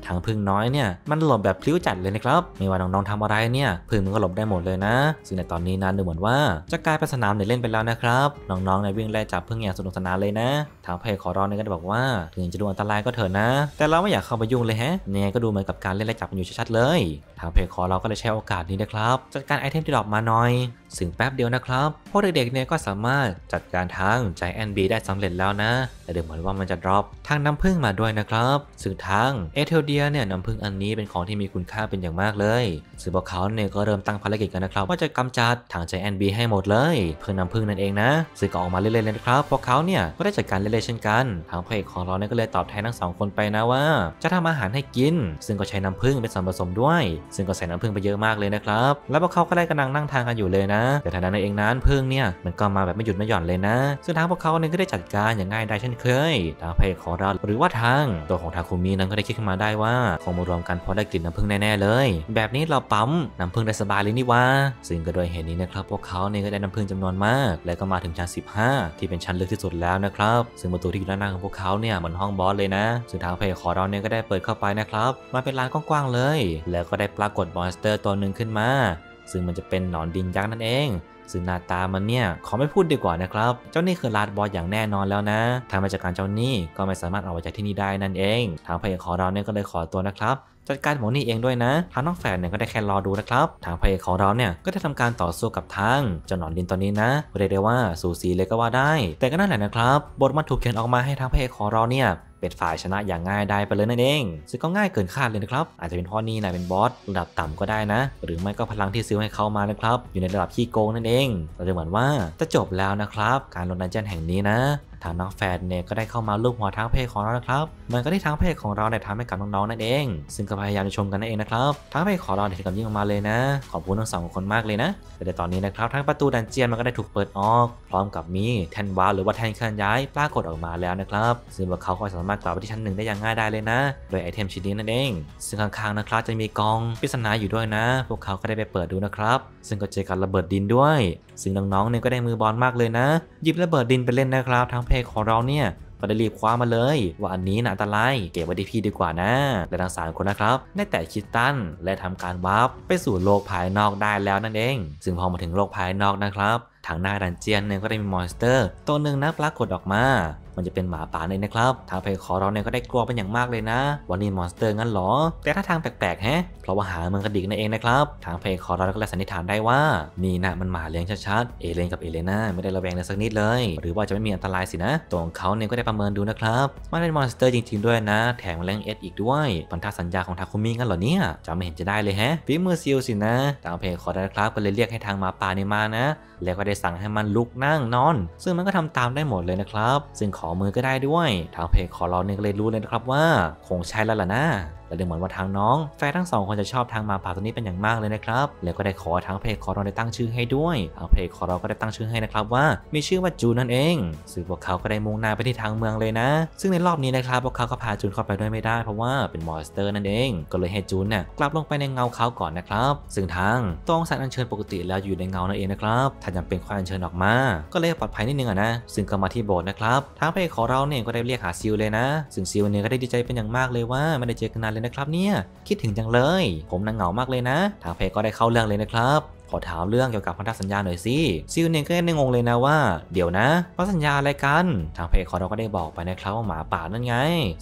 ทางพึ่งน้อยเนี่ยมันหลบแบบพลิ้วจัดเลยนะครับ ไม่ว่าน้องๆทำอะไรเนี่ยพึ่งมันก็หลบได้หมดเลยนะ ซึ่งในตอนนี้นั้นดูเหมือนว่าจะกลายเป็นสนามเด็กเล่นไปแล้วนะครับ น้องๆในวิ่งไล่จับพึ่งอย่างสนุกสนานเลยนะ ทางเพ์ขอร้องเนี่ยก็บอกว่าถึงจะดูอันตรายก็เถอะนะ แต่เราไม่อยากเข้าไปยุ่งเลยแฮะเนี่ยก็ดูเหมือนกับการเล่นไล่จับกันอยู่ชัดๆเลย ทางเพ์ขอเราก็เลยใช้โอกาสนี้นะครับจัดการไอเทมที่ดรอปมาหน่อยซึ่งแป๊บเดียวนะครับพวกเด็กๆ เนี่ยก็สามารถจัดการทางใจแอนบีได้สำเร็จแล้วนะ แต่เดี๋ยวเหมือนว่ามันจะดรอปทางน้ำพึ่งมาด้วยนะครับ ซึ่งทางเอเธลเดียเนี่ยน้ำพึ่งอันนี้เป็นของที่มีคุณค่าเป็นอย่างมากเลย ซึ่งพวกเขาเนี่ยก็เริ่มตั้งภารกิจกันนะครับ ว่าจะกำจัดทางใจแอนบีให้หมดเลย เพื่อน้ำพึ่งนั่นเองนะ ซึ่งก็ออกมาเรื่อยๆเลยนะครับ พวกเขาเนี่ยก็ได้จัดการเรื่อยๆเช่นกัน ทางพระเอกของเราเนี่ยก็เลยตอบแทนทั้งสองคนไปนะว่า จะทำอาหารให้กิน ซึ่งก็ใช้น้ำพึ่งเป็นส่วนผสมด้วย ซึ่งก็ใส่น้าพึ่งไปเยอะมากเลยนะครับแล้วพวกเขาก็ได้กำลังนั่งทางกันอยู่เลยนะแต่ทางด้านนเองนั้นพึ่งเนี่ยมันก็มาแบบไม่หยุดไม่หย่อนเลยนะซึ่งทางพวกเขาเนี่ยก็ได้จัดการอย่างง่ายได้เช่นเคยทางเพจของเราหรือว่าทางตัวของทาคุมินั้นก็ได้คิดขึ้นมาได้ว่าคงมารวมกันพอได้กลิ่นน้ำพึ่งแน่ๆเลย แบบนี้เราปั๊มน้ำพึ่งได้สบายเลยนี่ว่า ซึ่งก็โดยเหตุนี้นะครับพวกเขาเนี่ยก็ได้น้ำพึ่งจำนวนมาก และก็มาถึงชั้น15 ที่เป็นชั้นลึกที่สุดแล้วนะครับ ซึ่งประตูที่อยู่ด้านหน้าของพวกเขาเนี่ยเหมือนห้องบอสเลยนะซึ่งทางเพจของเราเนี่ยก็ได้เปิดเข้าไปนะครับมาเป็นลานกว้างๆเลย แล้วก็ได้ปรากฏมอนสเตอร์ตัวหนึ่งขึ้นมาซึ่งมันจะเป็นหนอนดินยักษ์นั่นเอง ซึ่งหน้าตามันเนี่ยขอไม่พูดดีกว่านะครับ เจ้านี่คือลาดบอสอย่างแน่นอนแล้วนะทางราาการเจ้านี่ก็ไม่สามารถออกไาจากที่นี่ได้นั่นเอง ทางพระเอกของเราเนี่ยก็เลยขอตัวนะครับ จัดการหมอนี่เองด้วยนะทางน้องแฝดเนี่ยก็ได้แค่รอดูนะครับ ทางพระเอกของเราเนี่ยก็ได้ทำการต่อสู้กับทางเจ้าหนอนดินตอนนี้นะเรียกได้ว่าสูสีเลยก็ว่าได้ แต่ก็นั่นแหละนะครับ บทมันถูกเขียนออกมาให้ทางพระเอกของเราเนี่ย็นฝ่ายชนะอย่างง่ายได้ไปเลยนั่นเอง ซึ่งก็ง่ายเกินคาดเลยนะครับ อาจจะเป็นพ่อนี่นายเป็นบอสระดับต่ำก็ได้นะ หรือไม่ก็พลังที่ซื้อให้เขามานะครับ อยู่ในระดับขี้โกงนั่นเองเราจะเหมือนว่าจะจบแล้วนะครับ การลงดันเจียนแห่งนี้นะทางน้องแฟนเนี่ยก็ได้เข้ามาลูบหัวทั้งเพศของเรานะครับเหมือนกับที่ท้งเพศของเราได้ทำให้กับน้องๆนั่นเอง ซึ่งก็พยายามจะชมกันนั่นเองนะครับทั้งเพศของเราเดีถึงกับยิ่งออกมาเลยนะ ขอบคุณทั้งสองคนมากเลยนะ แต่ตอนนี้นะครับทั้งประตูดันเจียนมันก็ได้ถูกเปิดออก พร้อมกับมีแทนวาหรือว่าแทนเคลื่อนย้ายปรากฏออกมาแล้วนะครับ ซึ่งพวกเขาก็สามารถกลับไปที่ชั้นหนึ่งได้อย่างง่ายได้เลยนะ โดยไอเทมชิ้นนี้นั่นเอง ซึ่งข้างๆนะครับจะมีกองปริศนาอยู่ด้วยนะ พวกเขาก็ได้ไปเปิดดูนะครับ ซึ่งก็เจอกัรระเบิดดินด้วยซึ่งน้องๆเนี่ยก็ได้มือบอลมากเลยนะหยิบระเบิดดินไปเล่นนะครับทั้งเพพพของเราเนี่ยก็ได้รีบคว้ามาเลยว่าอันนี้นะอันตรายเก็บไว้ที่พี่ดีกว่านะ และทั้งสามคนนะครับได้แต่คิดตั้นและทำการวาร์ปไปสู่โลกภายนอกได้แล้วนั่นเอง ซึ่งพอมาถึงโลกภายนอกนะครับ ทางหน้าดันเจียนเนี่ยก็ได้มีมอนสเตอร์ตัวหนึ่งนะปรากฏออกมามันจะเป็นหมาป่าเลยนะครับทางเพคคอรเราเนี่ยก็ได้กลัวเป็นอย่างมากเลยนะ วันนี้มอนสเตอร์งั้นหรอ แต่ถ้าทางแปลก ๆ ฮะ เพราะว่าหางมันกระดิกนั่นเองนะครับ ทางเพคคอรเราก็เลยสันนิษฐานได้ว่านี่นะมันหมาเลี้ยงชัดๆเอเลนกับเอเลน่าไม่ได้ระแวงเลยสักนิดเลย หรือว่าจะไม่มีอันตรายสินะตัวของเขาเนี่ยก็ได้ประเมินดูนะครับมันเป็นมอนสเตอร์จริงๆด้วยนะ แถมแรงเอสอีกด้วยพันธสัญญาของทาคุมิงั้นเหรอเนี่ยจะไม่เห็นจะได้เลยแฮะฝีมือซิลสินะทางเพคคอร้องครับก็เลยเรียกให้ทางหมาป่าเนี่ยมานะแล้วก็ได้สั่งให้มันลุกนั่งนอน ซึ่งมันก็ทำตามได้หมดเลยนะครับ ซึ่งขอมือก็ได้ด้วย ทางเพจขอเราเนี่ยก็เลยรู้เลยนะครับว่า คงใช้แล้วล่ะนะและดูเหมือนว่าทางน้องแฟนทั้งสองคนจะชอบทางมาผาตัวนี้เป็นอย่างมากเลยนะครับแล้วก็ได้ขอทางเพจคอเราได้ตั้งชื่อให้ด้วยทางเพจคอเราก็ได้ตั้งชื่อให้นะครับว่า มีชื่อว่าจูนนั่นเองซึ่งพวกเขาก็ได้มุ่งหน้าไปที่ทางเมืองเลยนะ ซึ่งในรอบนี้นะครับพวกเขาก็พาจูนเข้าไปด้วยไม่ได้เพราะว่าเป็นมอนสเตอร์นั่นเอง ก็เลยให้จูนเนี่ยกลับลงไปในเงาเขาก่อนนะครับซึ่งทางต้องสารอัญเชิญปกติแล้วอยู่ในเงานั่นเองนะครับ ถ้าจำเป็นควายอัญเชิญออกมา ก็เลยปลอดภัยนิดนึงอะนะ ซึ่งก็มาที่โบสถ์นะครับทางเพจคอร์ดเนี่ยก็ได้เรียกหาซิลเลยนะ ซึ่งซิลเนี่ยก็ได้ดีใจเป็นอย่างมากเลยว่าไม่ได้เจอกันนานเลยนะครับเนี่ยคิดถึงจังเลย ผมนังเหงามากเลยนะทางเพจก็ได้เข้าเรื่องเลยนะครับขอถามเรื่องเกี่ยวกับพันธสัญญาหน่อยสิซิลเนี่ยก็ยังงงเลยนะว่าเดี๋ยวนะพันธสัญญาอะไรกัน ทางเพจของเราก็ได้บอกไปนะครับว่าหมาป่านั่นไง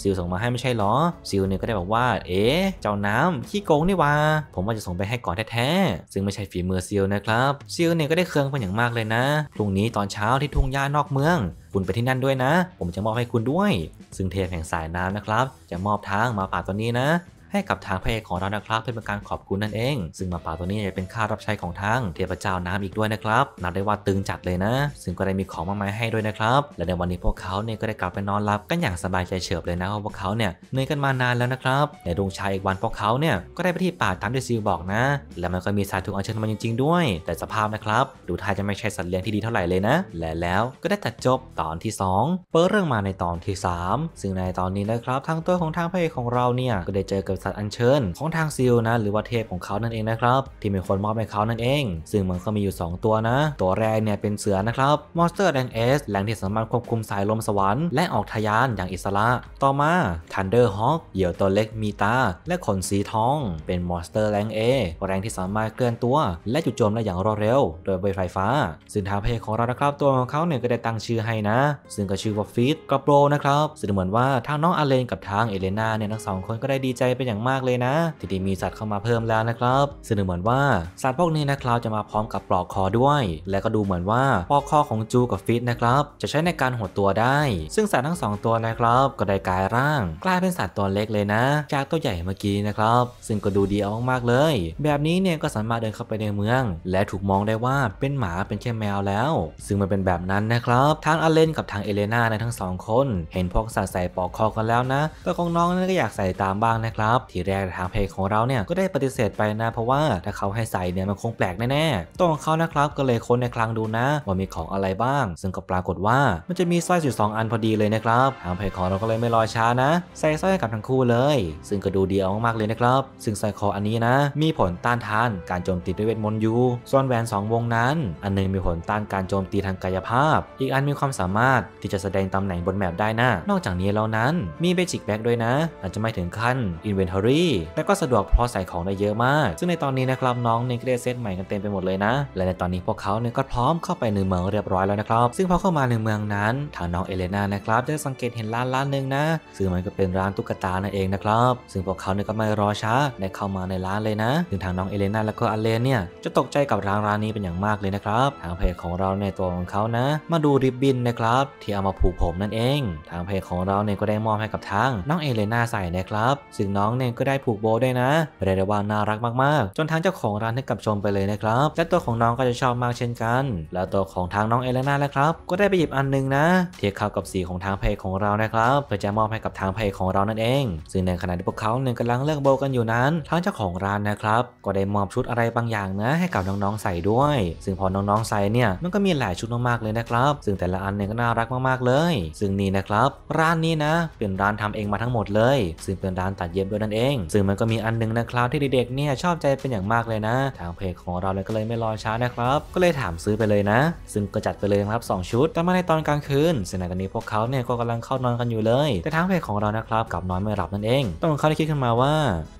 ซิลส่งมาให้ไม่ใช่หรอ ซิลเนี่ยก็ได้บอกว่า เอ๊ะเจ้าน้ำขี้โกงนี่ว่าผมว่าจะส่งไปให้ก่อนแท้ๆซึ่งไม่ใช่ฝีมือซิลนะครับ ซิลเนี่ยก็ได้เคืองเป็นอย่างมากเลยนะพรุ่งนี้ตอนเช้าที่ทุ่งหญ้านอกเมือง คุณไปที่นั่นด้วยนะ ผมจะมอบให้คุณด้วย ซึ่งเทพแห่งสายน้ำนะครับจะมอบทางมาป่าตัวนี้นะให้กับทางพระเอกของเรานะครับเพื่อเป็นการขอบคุณนั่นเอง ซึ่งมาป่าตัวนี้จะเป็นค่ารับใช้ของทางเทพเจ้าน้ำอีกด้วยนะครับนับได้ว่าตึงจัดเลยนะ ซึ่งก็ได้มีของมากมายให้ด้วยนะครับ และในวันนี้พวกเขาเนี่ยก็ได้กลับไปนอนหลับ กันอย่างสบายใจเฉิบเลยนะ เพราะพวกเขาเนี่ยเหนื่อยกันมานานแล้วนะครับในดวงชายอีกวันพวกเขาเนี่ยก็ได้ไปที่ป่าตามที่ซิลบอกนะ และมันก็มีสายถุกอัญเชิญมาจริงๆด้วย แต่สภาพนะครับดูท่าจะไม่ใช่สัตว์เลี้ยงที่ดีเท่าไหร่เลยนะและแล้วก็ได้ตัดจบตอนที่ 2เปิดเรื่องมาในตอนที่3ซึ่งในตอนนี้นะครับทางตัวของทางพระเอกของเราเนี่ยก็ได้เจอกับสัตว์อัญเชิญของทางซิลนะ หรือว่าเทพของเขานั่นเองนะครับ ที่เป็นคนมอบให้เขานั่นเอง ซึ่งมันก็มีอยู่ 2 ตัวนะ ตัวแรกเนี่ยเป็นเสือนะครับมอนสเตอร์แดงเอสแหล่งที่สามารถควบคุมสายลมสวรรค์และออกทยานอย่างอิสระ ต่อมาทันเดอร์ฮอคเหยี่ยวตัวเล็กมีตา และขนสีทองเป็นมอนสเตอร์แรงเอแรงที่สามารถเคลื่อนตัว และจุดโจมได้อย่างรวดเร็ว โดยใบไฟฟ้าซึ่งทางเพจของเรานะครับตัวของเขาเนี่ยก็ได้ตั้งชื่อให้นะ ซึ่งก็ชื่อว่าฟิตกับโปรนะครับซึ่งเหมือนว่าทางน้องอาเลนกับทางเอเลนาเนี่ยทั้งสองคนก็ได้ดีใจเป็นอย่างอย่างมากเลยนะ ที่ด้มีสัตว์เข้ามาเพิ่มแล้วนะครับ ซึ่งเหมือนว่าสัตว์พวกนี้นะครับจะมาพร้อมกับปลอกคอด้วย และก็ดูเหมือนว่าปลอกคอของจูกับฟิตนะครับ จะใช้ในการหดตัวได้ ซึ่งสัตว์ทั้ง2ตัวนะครับก็ได้กลายร่าง กลายเป็นสัตว์ตัวเล็กเลยนะ จากตัวใหญ่เมื่อกี้นะครับ ซึ่งก็ดูดีเอามากๆเลย แบบนี้เนี่ยก็สามารถเดินเข้าไปในเมือง และถูกมองได้ว่าเป็นหมาเป็นแค่แมวแล้ว ซึ่งมันเป็นแบบนั้นนะครับทางอเลนกับทางเอเลนาในทั้งสองคน เห็นพวกสัตว์ใส่ปลอกคอกันแล้วนะตัวของน้องนั่นก็อยากใส่ตามบ้างนะครับับทีแรกทางเพจของเราเนี่ยก็ได้ปฏิเสธไปนะเพราะว่า ถ้าเขาให้ใส่เนี่ยมันคงแปลกแน่ๆตัวของเขานะครับ ก็เลยค้นในคลังดูนะ ว่ามีของอะไรบ้าง ซึ่งก็ปรากฏว่ามันจะมีสร้อยสิยสองอันพอดีเลยนะครับทางเพจของเราก็เลยไม่รอช้านะ ใส่สร้อยกับทั้งคู่เลย ซึ่งก็ดูดีเอามากๆเลยนะครับซึ่งสร้อยคออันนี้นะ มีผลต้านทาน การโจมตีด้วยเวทมนต์อยู่ส่วนแหวน2วงนั้นอันนึงมีผลต้านการโจมตีทางกายภาพ อีกอันมีความสามารถที่จะแสดงตำแหน่งบนแมปได้นะนอกจากนี้แล้วนั้นมีเบจิกแบ็กด้วยนะ อาจจะไม่ถึงขั้นอินเวนทอรี่และก็สะดวกเพราะใส่ของได้เยอะมาก ซึ่งในตอนนี้นะครับน้องเนี่ยก็ได้เซตใหม่กันเต็มไปหมดเลยนะ และในตอนนี้พวกเขาเนี่ยก็พร้อมเข้าไปในเมืองเรียบร้อยแล้วนะครับ ซึ่งพอเข้ามาในเมืองนั้นทางน้องเอเลนานะครับได้สังเกตเห็นร้านร้านหนึ่งนะ ซึ่งมันก็เป็นร้านตุ๊กตานั่นเองนะครับ ซึ่งพวกเขาเนี่ยก็ไม่รอช้าได้เข้ามาในร้านเลยนะซึ่งทางน้องเอเลนาและก็อเลนเนี่ยจะตกใจกับร้านร้านนี้เป็นอย่างมากเลยนะครับ ทางเพจของเราในตัวของเขานะ มาดูริบบิ้นนะครับที่เอามาผูกผมนั่นเอง ทางเพจของเราเนี่ยก็ได้มอบให้กับทางน้องเอเลนาใส่นะครับ ซึ่งน้ององเนี่ยก็ได้ผูกโบด้วยนะเรียกได้ว่าน่ารักมากๆ จนทางเจ้าของร้านให้กับชมไปเลยนะครับและตัวของน้องก็จะชอบมากเช่นกัน แล้วตัวของทางน้องเอเลนาแล้วครับก็ได้ไปหยิบอันนึงนะ เทียบเข้ากับสีของทางเพลของเรานะครับเพื่อจะมอบให้กับทางเพลของเรานั่นเอง ซึ่งในขณะที่พวกเขาเนี่ยกำลังเลือกโบกันอยู่นั้นทางเจ้าของร้านนะครับก็ได้มอบชุดอะไรบางอย่างนะ ให้กับน้องๆใส่ด้วย ซึ่งพอน้องๆใส่เนี่ยมันก็มีหลายชุดมากๆเลยนะครับ ซึ่งแต่ละอันเนี่ยก็น่ารักมากๆเลย ซึ่งนี่นะครับร้านนี้นะเป็นร้านทำเองมาทั้งหมดเลยซึ่งเป็นร้านตัดเย็บด้วยนั่นเองซึ่งมันก็มีอันนึงนะครับที่เด็กๆ เนี่ยชอบใจเป็นอย่างมากเลยนะ ทางเพจของเราเลยก็เลยไม่รอช้านะครับก็เลยถามซื้อไปเลยนะ ซึ่งก็จัดไปเลยครับ 2 ชุด แต่มาในตอนกลางคืนสึานตอนนี้พวกเขาเนี่ยก็กำลังเข้านอนกันอยู่เลย แต่ทางเพจของเรานะครับกับนอนไม่หลับนั่นเองต้องเขาได้คิดขึ้นมาว่า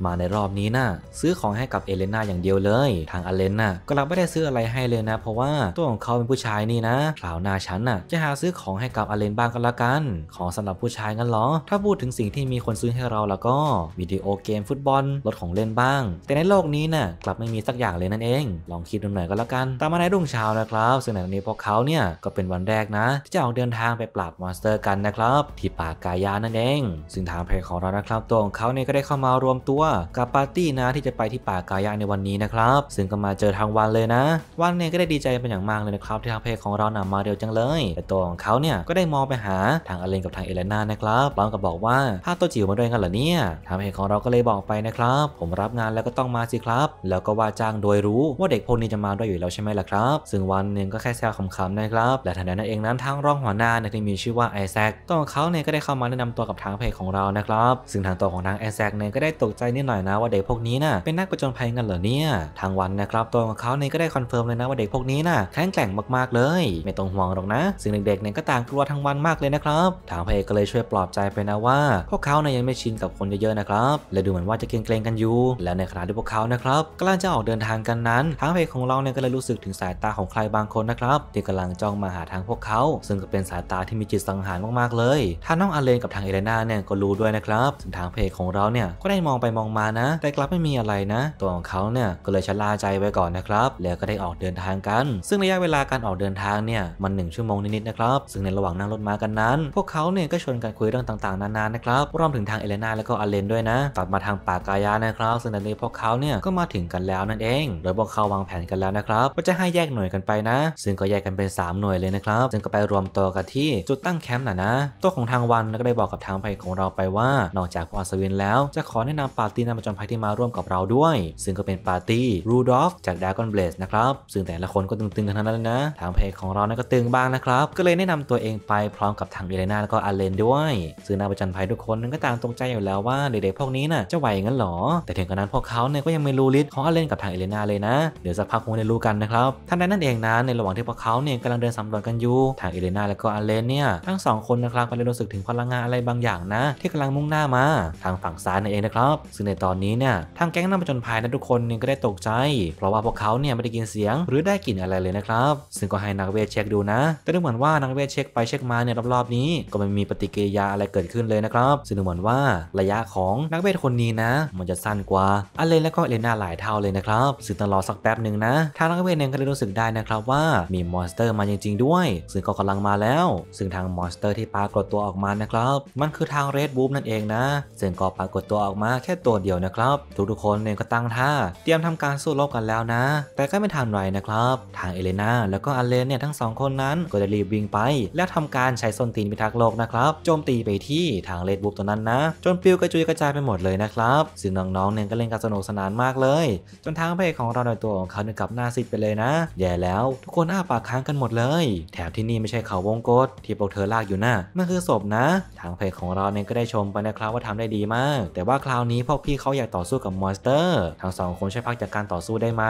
มาในรอบนี้นะ่ะซื้อของให้กับเอเลน่าอย่างเดียวเลย ทางอเลนน่ะก็รับไม่ได้ซื้ออะไรให้เลยนะ เพราะว่าตัวของเขาเป็นผู้ชายนี่นะคราวหน้าฉันน่ะจะหาซื้อของให้กับอเลนบ้างก็แล้วกันของสำหรับผู้ชายงั้นหรอ ถ้าพูดถึงสิ่งที่มีคนซื้อให้เราแล้วก็วิดีดีโอเกมฟุตบอลรถของเล่นบ้าง แต่ในโลกนี้นะ่ะกลับไม่มีสักอย่างเลยนั่นเอง ลองคิดดูหน่อยก็แล้วกันตามมาในรุ่งเช้านะครับซึ่งในวันนี้พวกเขาเนี่ยก็เป็นวันแรกนะที่จะออกเดินทางไปปราบมอนสเตอร์กันนะครับที่ป่ากายานั่นเองซึ่งทางเพจของเรานะครับตัวของเขาเนี่ยก็ได้เข้ามารวมตัวกับปาร์ตี้นะที่จะไปที่ป่ากายาในวันนี้นะครับซึ่งก็มาเจอทางวันเลยนะวันเนี่ยก็ได้ดีใจเป็นอย่างมากเลยนะครับ ที่ทางเพจของเรานำมาเร็วจังเลย แต่ตัวของเขาเนี่ยก็ได้มองไปหาทางอเลนกับทางเอเลนานะครับพร้อมกับบอกว่า้าตัวจิ๋วมาด้วยกันเหรอเนี่ยทางเพจขของเราก็เลยบอกไปนะครับ ผมรับงานแล้วก็ต้องมาสิครับ แล้วก็ว่าจ้างโดยรู้ว่าเด็กพวกนี้จะมาด้วยอยู่แล้วใช่ไหมล่ะครับ ซึ่งวันหนึ่งก็แค่แซวขำๆนะครับและทันใดนั้นเองนั้นทางร่องหัวหน้านที่มีชื่อว่าไอแซคตัวของเขาเนี่ยก็ได้เข้ามาแนะนำตัวกับทางเพจของเรานะครับซึ่งทางตัวของทางไอแซคเนี่ยก็ได้ตกใจนิดหน่อยนะ ว่าเด็กพวกนี้น่ะเป็นนักประจนภัยกันเหรอเนี่ยทางวันนะครับตัวของเขาเนี่ยก็ได้คอนเฟิร์มเลยนะว่าเด็กพวกนี้น่ะแข็งแกร่งมากๆ เลย ไม่ต้องห่วงหรอกนะซึ่งเด็กๆเนี่ยก็ต่างกลัวทางวันมากเลยนะครับ ทางเพจก็เลยช่วยปลอบใจไปนะว่า พวกเขาเนี่ยยังไม่ชินกับคนเยอะๆนะครับและดูเหมือนว่าจะเกรงๆกันอยู่ และในขณะที่พวกเขานะครับกำลังจะออกเดินทางกันนั้น ทางเพจของเราเนี่ยก็เลยรู้สึกถึงสายตาของใครบางคนนะครับ ที่กำลังจ้องมาหาทางพวกเขา ซึ่งก็เป็นสายตาที่มีจิตสังหารมากๆเลยทางน้องอาเลนกับทางเอเลนาเนี่ยก็รู้ด้วยนะครับถึงทางเพจของเราเนี่ยก็ได้มองไปมองมานะ แต่กลับไม่มีอะไรนะ ตัวของเขาเนี่ยก็เลยชะล่าใจไว้ก่อนนะครับ แล้วก็ได้ออกเดินทางกัน ซึ่งระยะเวลาการออกเดินทางเนี่ยมันหนึ่งชั่วโมงนิดๆนะครับ ซึ่งในระหว่างนั่งรถม้ากันนั้น พวกเขาเนี่ยก็ชวนกันคุยเรื่องต่าง ๆนานานะครับรวมถึงทางเอเลนาแลวก็อาเลนด้วยนะตัดมาทางป่ากายานะครับ ซึ่งตอนนี้พวกเขาเนี่ยก็มาถึงกันแล้วนั่นเองโดยพวกเขาวางแผนกันแล้วนะครับว่าจะให้แยกหน่วยกันไปนะ ซึ่งก็แยกกันเป็น 3 หน่วยเลยนะครับซึ่งก็ไปรวมตัวกันที่จุดตั้งแคมป์น่ะนะตัวของทางวันก็ได้บอกกับทางไพยของเราไปว่านอกจากพวกอัศวินแล้ว จะขอแนะนำปาร์ตี้นำประจนภัยที่มาร่วมกับเราด้วย ซึ่งก็เป็นปาร์ตี้รูดอฟจากดากอนเบลสนะครับซึ่งแต่ละคนก็ตึงๆกันทั้งนั้นนะ ทางเพจของเรานัก็ตึงบ้างนะครับก็เลยแนะนำตัวเองไปพร้อมกับทางเอเลนาแล้วก็อาเลนด้วย ซึ่งนกประจนภัยทุกคนนั้นก็ต่างตรงใจอยู่แล้วว่าเด็กๆพวกนี้น่ะจะไหวงั้นหรอ แต่ถึงกระนั้นพวกเขาเนี่ยก็ยังไม่รู้ฤทธิ์ของอาเลนกับทางเอเลนาเลยนะ เดี๋ยวสักพักคงได้รู้กันนะครับท่านนั้นนั่นเองนะ ในระหว่างที่พวกเขาเนี่ยกำลังเดินสำรวจกันอยู่ ทางเอเลนาและก็อาเลนเนี่ย ทั้งสองคนนะครับก็เลยรู้สึกถึงพลังงานอะไรบางอย่างนะ ที่กำลังมุ่งหน้ามา ทางฝั่งซ้ายนั่นเองนะครับ ซึ่งในตอนนี้เนี่ย ทางแก๊งนักผจญภัยนะทุกคน เนี่ยก็ได้ตกใจ เพราะว่าพวกเขาเนี่ยไม่ได้กินเสียงหรือได้กลิ่นอะไรเลยนะครับ ซึ่งก็ให้นักเวทเช็คดูนะแต่ดู เหมือนว่านักเวทเช็คไปเช็คมาเนี่ยรอบๆนี้ก็ไม่มีปฏิกิริยาอะไรเกิดขึ้นเลยนะครับซึ่งดูเหมือนว่าระยะของนักเวทคนนี้นะ มันจะสั้นกว่าอเลนและก็เอเลน่าหลายเท่าเลยนะครับ ซึ่งต้องรอสักแป๊บหนึ่งนะทางนักเวทเองก็ได้รู้สึกได้นะครับว่ามีมอนสเตอร์มาจริง ๆ ด้วยซึ่งก็กำลังมาแล้วซึ่งทางมอนสเตอร์ที่ปรากฏตัวออกมานะครับ มันคือทางเรดบูมนั่นเองนะ ซึ่งก็ปรากฏตัวออกมาแค่ตัวเดียวนะครับทุกๆคนเองก็ตั้งท่าเตรียมทำการสู้รบกันแล้วนะ แต่ก็ไม่ทันไรนะครับทางเอเลนาแล้วก็อเลนเนี่ยทั้งสองคนนั้นก็ได้รีบวิ่งไปและทำการใช้ส้นตีนพิทักษ์โลกนะครับโจมตีไปที่ทางเรดบูมตัวนั้นนะจนปลิวกระจุยกระจายไปหมดเลยนะครับซึ่งน้องๆเนี่ยก็เล่นกันสนุกสนานมากเลย จนทางเพจของเราในตัวของเขาเนี่ยกับหน้าซิดไปเลยนะ แย่แล้ว ทุกคนอ้าปากค้างกันหมดเลย แถมที่นี่ไม่ใช่เขาวงกตที่พวกเธอลากอยู่นะ่ะมันคือศพนะ ทางเพจของเราเนี่ยก็ได้ชมไปนะครับ ว่าทำได้ดีมาก แต่ว่าคราวนี้พวกพี่เขาอยากต่อสู้กับมอนสเตอร์ ทั้งสองคนใช่พักจากการต่อสู้ได้ไหม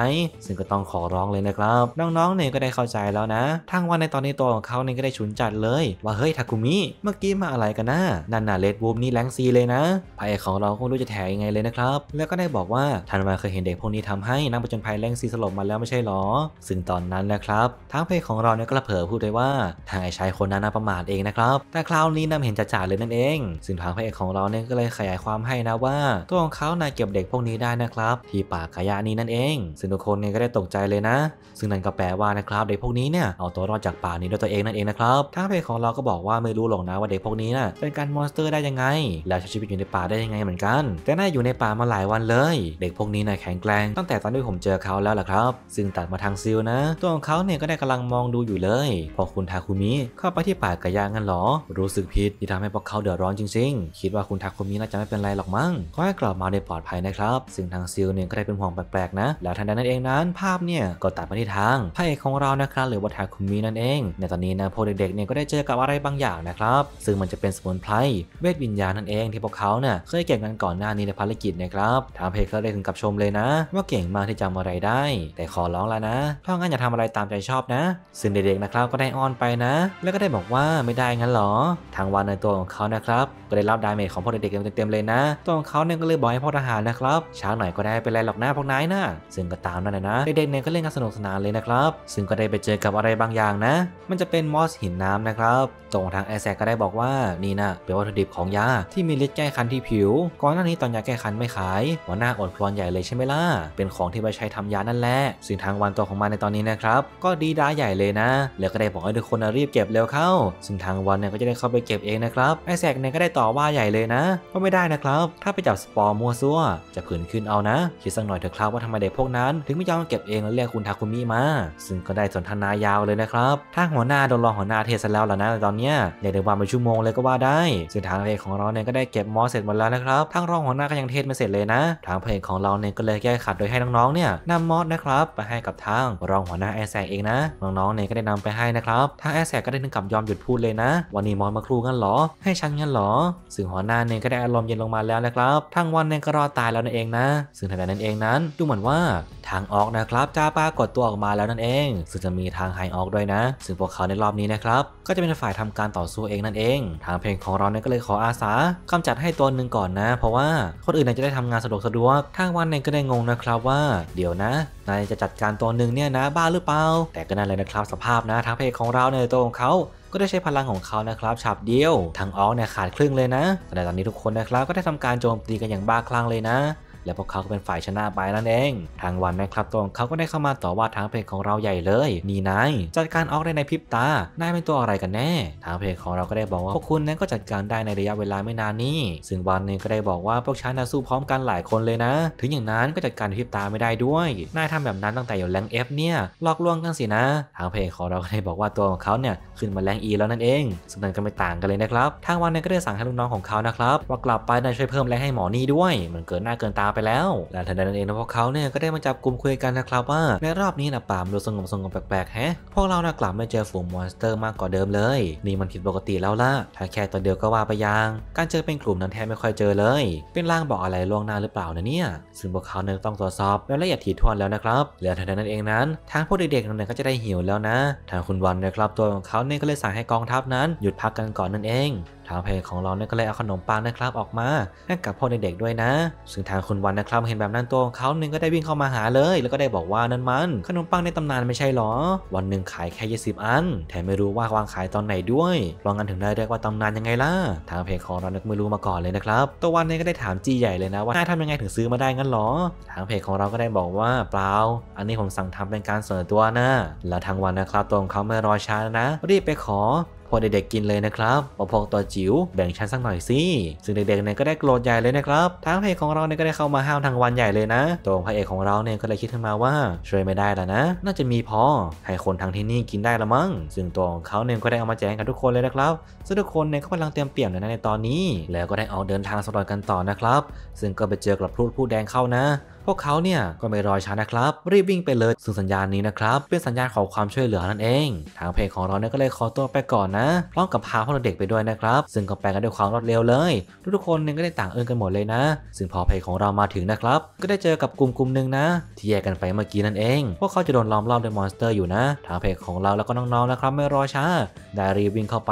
ซึ่งก็ต้องขอร้องเลยนะครับ น้องๆเนี่ยก็ได้เข้าใจแล้วนะ ทางวันในตอนนี้ตัวของเขาเนี่ยก็ได้ฉุนจัดเลย ว่าเฮ้ยทาคุมิ เมื่อกี้มาอะไรกันนะนั่นน่ะเลดวูมนี่แรงซีเลยนะพระเอกของเราก็ไม่รู้จะแถยังไงเลยนะครับ แล้วก็ได้บอกว่า ทันมาเคยเห็นเด็กพวกนี้ทำให้นักประจนภัยแรงซีสลบมาแล้วไม่ใช่หรอซึ่งตอนนั้นนะครับทางเพจของเราเนี่ยก็เผยพูดเลยว่าทางไอ้ชายคนนั้นน่าประมาทเองนะครับแต่คราวนี้นำเห็นจ่าาเลยนั่นเองซึ่งทางเพจของเราเนี่ยก็เลยขยายความให้นะว่า ตัวของเขานายเก็บเด็กพวกนี้ได้นะครับที่ป่าขยะนี้นั่นเองซึ่งทุกคนเนี่ยก็ได้ตกใจเลยนะ ซึ่งนั่นก็แปลว่านะครับเด็กพวกนี้เนี่ยเอาตัวรอดจากป่านี้ด้วยตัวเองนั่นเองนะครับทางเพจของเราก็บอกว่าไม่รู้หรอกนะว่าเด็กพวกนี้น่ะเป็นการมอนสเตอร์ได้ยังไง แล้วใช้ชีวิตอยู่ในป่าได้ยังไงเมมือนกันแต่น่าอยู่ในป่ามาหลายวันเลย เด็กพวกนี้นะแข็งแกร่งตั้งแต่ตอนที่ผมเจอเขาแล้วล่ะครับ ซึ่งตัดมาทางซิลนะ ตัวของเขาเนี่ยก็ได้กำลังมองดูอยู่เลย พอคุณทาคุมิเข้าไปที่ป่ากระยางกันหรอ รู้สึกผิดที่ทำให้พวกเขาเดือดร้อนจริงๆ คิดว่าคุณทาคุมิน่าจะไม่เป็นไรหรอกมั้งขอให้กลับมาได้ปลอดภัยนะครับซึ่งทางซิลเนี่ยก็ได้เป็นห่วงแปลกๆนะแล้วทันใดนั้นเองนั้นภาพเนี่ยก็ตัดมาที่ทางพระเอกของเรานะครับหรือว่าทาคุมินั่นเองในตอนนี้นะพวกเด็กๆเนี่ยก็ได้เจอกับอะไรบางอย่างนะครับซึ่งมันจะเป็นสมุนไพรเวทวิญญาณนั่นเองที่พวกเขาเนี่ยเคยเก่งนั้นก่อนหน้านี้ในภารกิจนะครับทางเพคก็ได้ถึงกับชมเลยนะ ว่าเก่งมากที่จำอะไรได้ แต่ขอร้องแล้วนะถ้างั้นอย่าทำอะไรตามใจชอบนะ ซึ่งเด็กๆนะครับก็ได้อ้อนไปนะ แล้วก็ได้บอกว่าไม่ได้งั้นหรอทางวันในตัวของเขานะครับก็ได้รับดาเมจของพวกเด็กๆเต็มๆเลยนะตัวของเขาเนี่ยก็เลยบอกให้พวกทหารนะครับช้าหน่อยก็ได้เป็นไรหลอกหน้าพวกนายนะซึ่งก็ตามนั่นแหละนะเด็กๆเนี่ยก็เล่นกันสนุกสนานเลยนะครับซึ่งก็ได้ไปเจอกับอะไรบางอย่างนะ มันจะเป็นมอสหินน้ำนะครับ ตรงทางไอแซกก็ได้บอกว่านี่นะเป็นวัตถุดิบของยาที่มีฤทธิ์แก้คันที่ผิวก่อนหน้านี้ตอนยาแก้คันไม่ขาย หัวหน้าอดครวนใหญ่เลยใช่ไหมล่ะ เป็นของที่ไปใช้ทำยานั่นแหละสิ่งทางวันตัวของมันในตอนนี้นะครับก็ดีด้าใหญ่เลยนะ แล้วก็ได้บอกให้ทุกคนรีบเก็บเร็วเข้าสิ่งทางวันเนี่ยก็จะได้เข้าไปเก็บเองนะครับ ไอแซกเนี่ยก็ได้ต่อว่าใหญ่เลยนะว่าไม่ได้นะครับ ถ้าไปจับสปอร์มัวซัวจะผืนขึ้นเอานะคิดสักหน่อยเถอะครับว่าทำไมเด็กพวกนั้น ถึงไม่ยอมเก็บเองแล้วเรียกคุณทาคุมิมาซึ่งก็ได้สนทนายาวเลยนะครับทางหัวหน้าโดนรองหัวหน้าเทสแล้วล่ะนะตอนเนี้ยเรียกได้ว่าเป็นชั่วโมงเลยก็ว่าได้สิ่งทางเอกของเราเนี่ยก็ได้เก็บมอสเสร็จหมดแล้วนะครับทางรองหัวหน้าก็ยังเทศไม่เสร็จเลยนะ ทางพลงเของเราเนี่ยก็เลยแก้ขัดโดยให้น้องๆเนี่ยนำมอสนะครับไปให้กับทางรองหัวหน้าแอแซกเองนะน้องๆเนี่ยก็ได้นำไปให้นะครับทางแอแซกก็ได้ถึงกับยอมหยุดพูดเลยนะวันนี้มอสมาครูงั้นหรอให้ฉันงั้นหรอซึ่งหัวหน้าเนี่ยก็ได้อารมณ์เย็นลงมาแล้วนะครับทางวันเนี่ยก็รอตายแล้วนั่นเองนะ ซึ่งทางนั้นเองนั้นดูเหมือนว่าทางออกนะครับจ้าป้ากดตัวออกมาแล้วนั่นเอง ซึ่งจะมีทางไฮออกด้วยนะ ซึ่งพวกเขาในรอบนี้นะครับก็จะเป็นฝ่ายทำการต่อสู้เองนั่นเอง ทางเพลงของเราเนี่ยก็เลยขออาสา กำจัดให้ตัวหนึ่งก่อนนะเพราะว่าคนอื่นจะได้ทำงานสะดวกสะดวกทางวันเองก็ได้งงนะครับว่า เดี๋ยวนะ นายจะจัดการตัวหนึ่งเนี่ยนะ บ้าหรือเปล่า แต่ก็นั่นเลยนะครับสภาพนะทางเพจของเราในตัวของเขา ก็ได้ใช้พลังของเขานะครับฉับเดียวทางออกเนี่ยขาดครึ่งเลยนะ แต่ตอนนี้ทุกคนนะครับก็ได้ทำการโจมตีกันอย่างบ้าคลั่งเลยนะและพวกเขาก็เป็นฝ่ายชนะไปนั่นเอง ทางวันแมคคลับตรงเขาก็ได้เข้ามาต่อว่าทางเพจของเราใหญ่เลย นี่นายจัดการออกได้ในพริบตา นายเป็นตัวอะไรกันแน่ ทางเพจของเราก็ได้บอกว่าพวกคุณนั้นก็จัดการได้ในระยะเวลาไม่นานนี้ ซึ่งวันนี้ก็ได้บอกว่าพวกฉันสู้พร้อมกันหลายคนเลยนะ ถึงอย่างนั้นก็จัดการพริบตาไม่ได้ด้วย นายทำแบบนั้นตั้งแต่อยู่แรงเอฟเนี่ย หลอกลวงกันสินะ ทางเพจของเราก็ได้บอกว่าตัวของเขาเนี่ยขึ้นมาแรงอีแล้วนั่นเองสำนันก็ไม่ต่างกันเลยนะครับ ทางวันนี่ก็ได้สั่งให้ลูกน้องของเขานะครับว่ากลับไปนายช่วยเพิ่มแรงให้หมอนี่ด้วย มันเกินหน้าเกินตาไปแล้วแลันใานั้นเองนะพวกเขาเนี่ยก็ได้มาจับกลุ่มคุยกันนะครับ ว่าในรอบนี้นะป่ามันดูสงบสงบแปลกๆแฮะ พวกเรานะกลับไม่เจอฝูงมอนสเตอร์มากกว่าเดิมเลยนี่มันผิดปกติแล้วล่ะถ้าแค่ตัวเดียวก็ว่าไปยังการเจอเป็นกลุ่มนั้นแทบไม่ค่อยเจอเลย เป็นร่างบอกอะไรล่วงหน้าหรือเปล่านะเนี่ยซึ่งพวกเขาเนี่ยต้องตรวจสอบแล้วละเอียดถี่ถ้วนแล้วนะครับและทัทใานั้นเองนั้นทางพวกเด็กๆนั้นก็จะได้หิวแล้วนะทางคุณวันนะครับตัวของเขาเนี่ยก็เลยสั่งให้กองทัพนั้น หยุดพักกันก่อนนั่นเองทางเพจของเราเนี่ยก็เลยเอาขนมปังนะครับออกมาให้กับพ่อเด็กๆด้วยนะ ซึ่งทางคุณวันนะครับเห็นแบบนั้นตัวของเขาหนึ่งก็ได้วิ่งเข้ามาหาเลย แล้วก็ได้บอกว่านั่นมัน ขนมปังในตำนานไม่ใช่หรอ วันหนึ่งขายแค่ยี่สิบอันแถมไม่รู้ว่าวางขายตอนไหนด้วยลองกันถึงได้เรียกว่าตำนานยังไงล่ะ ทางเพจของเราเนี่ยไม่รู้มาก่อนเลยนะครับตัววันเนี่ยก็ได้ถามจีใหญ่เลยนะว่านายทำยังไงถึงซื้อมาได้งั้นหรอ ทางเพจของเราก็ได้บอกว่าเปล่าอันนี้ผมสั่งทำเป็นการเสนอตัวนะแล้วทางวันนะครับตัวของเขาไม่รอช้านะรีบไปขอวกเด็กๆกินเลยนะครับพอกตัวจิ๋วแบ่งชั้นสักหน่อยสิ ซึ่งเด็กๆเนี่ยก็ได้โกรธใหญ่เลยนะครับทางพระเอกของเราเนี่ยก็ได้เข้ามาห้ามทางวันใหญ่เลยนะ ตัวพระเอกของเราเนี่ยก็เลยคิดขึ้นมาว่าช่วยไม่ได้แล้วนะ น่าจะมีพอให้คนทางที่นี่กินได้ละมั้ง ซึ่งตัวของเขาเนี่ยก็ได้เอามาแจกกับทุกคนเลยนะครับซึ่งทุกคนเนี่ยก็กำลังเตรียมเปี่ยมเลยนะในตอนนี้ แล้วก็ได้ออกเดินทางสำรวจกันต่อนะครับ ซึ่งก็ไปเจอกับพูดผู้แดงเข้านะพวกเขาเนี่ยก็ไม่รอช้านะครับรีบวิ่งไปเลยซึ่งสัญญาณนี้นะครับ เป็นสัญญาณขอความช่วยเหลือนั่นเอง ทางเพจของเราเนี่ยก็เลยขอตัวไปก่อนนะ พร้อมกับพาพวกเด็กไปด้วยนะครับ ซึ่งก็ไปกันด้วยความรวดเร็วเลย ทุกๆคนเนี่ยก็ได้ต่างเอื้อกันหมดเลยนะ ซึ่งพอเพจของเรามาถึงนะครับก็ได้เจอกับกลุ่มกลุ่มหนึ่งนะ ที่แยกกันไปเมื่อกี้นั่นเองพวกเขาจะโดนล้อมรอบด้วยมอนสเตอร์อยู่นะทางเพจของเราแล้วก็น้องๆนะครับไม่รอช้าได้รีบวิ่งเข้าไป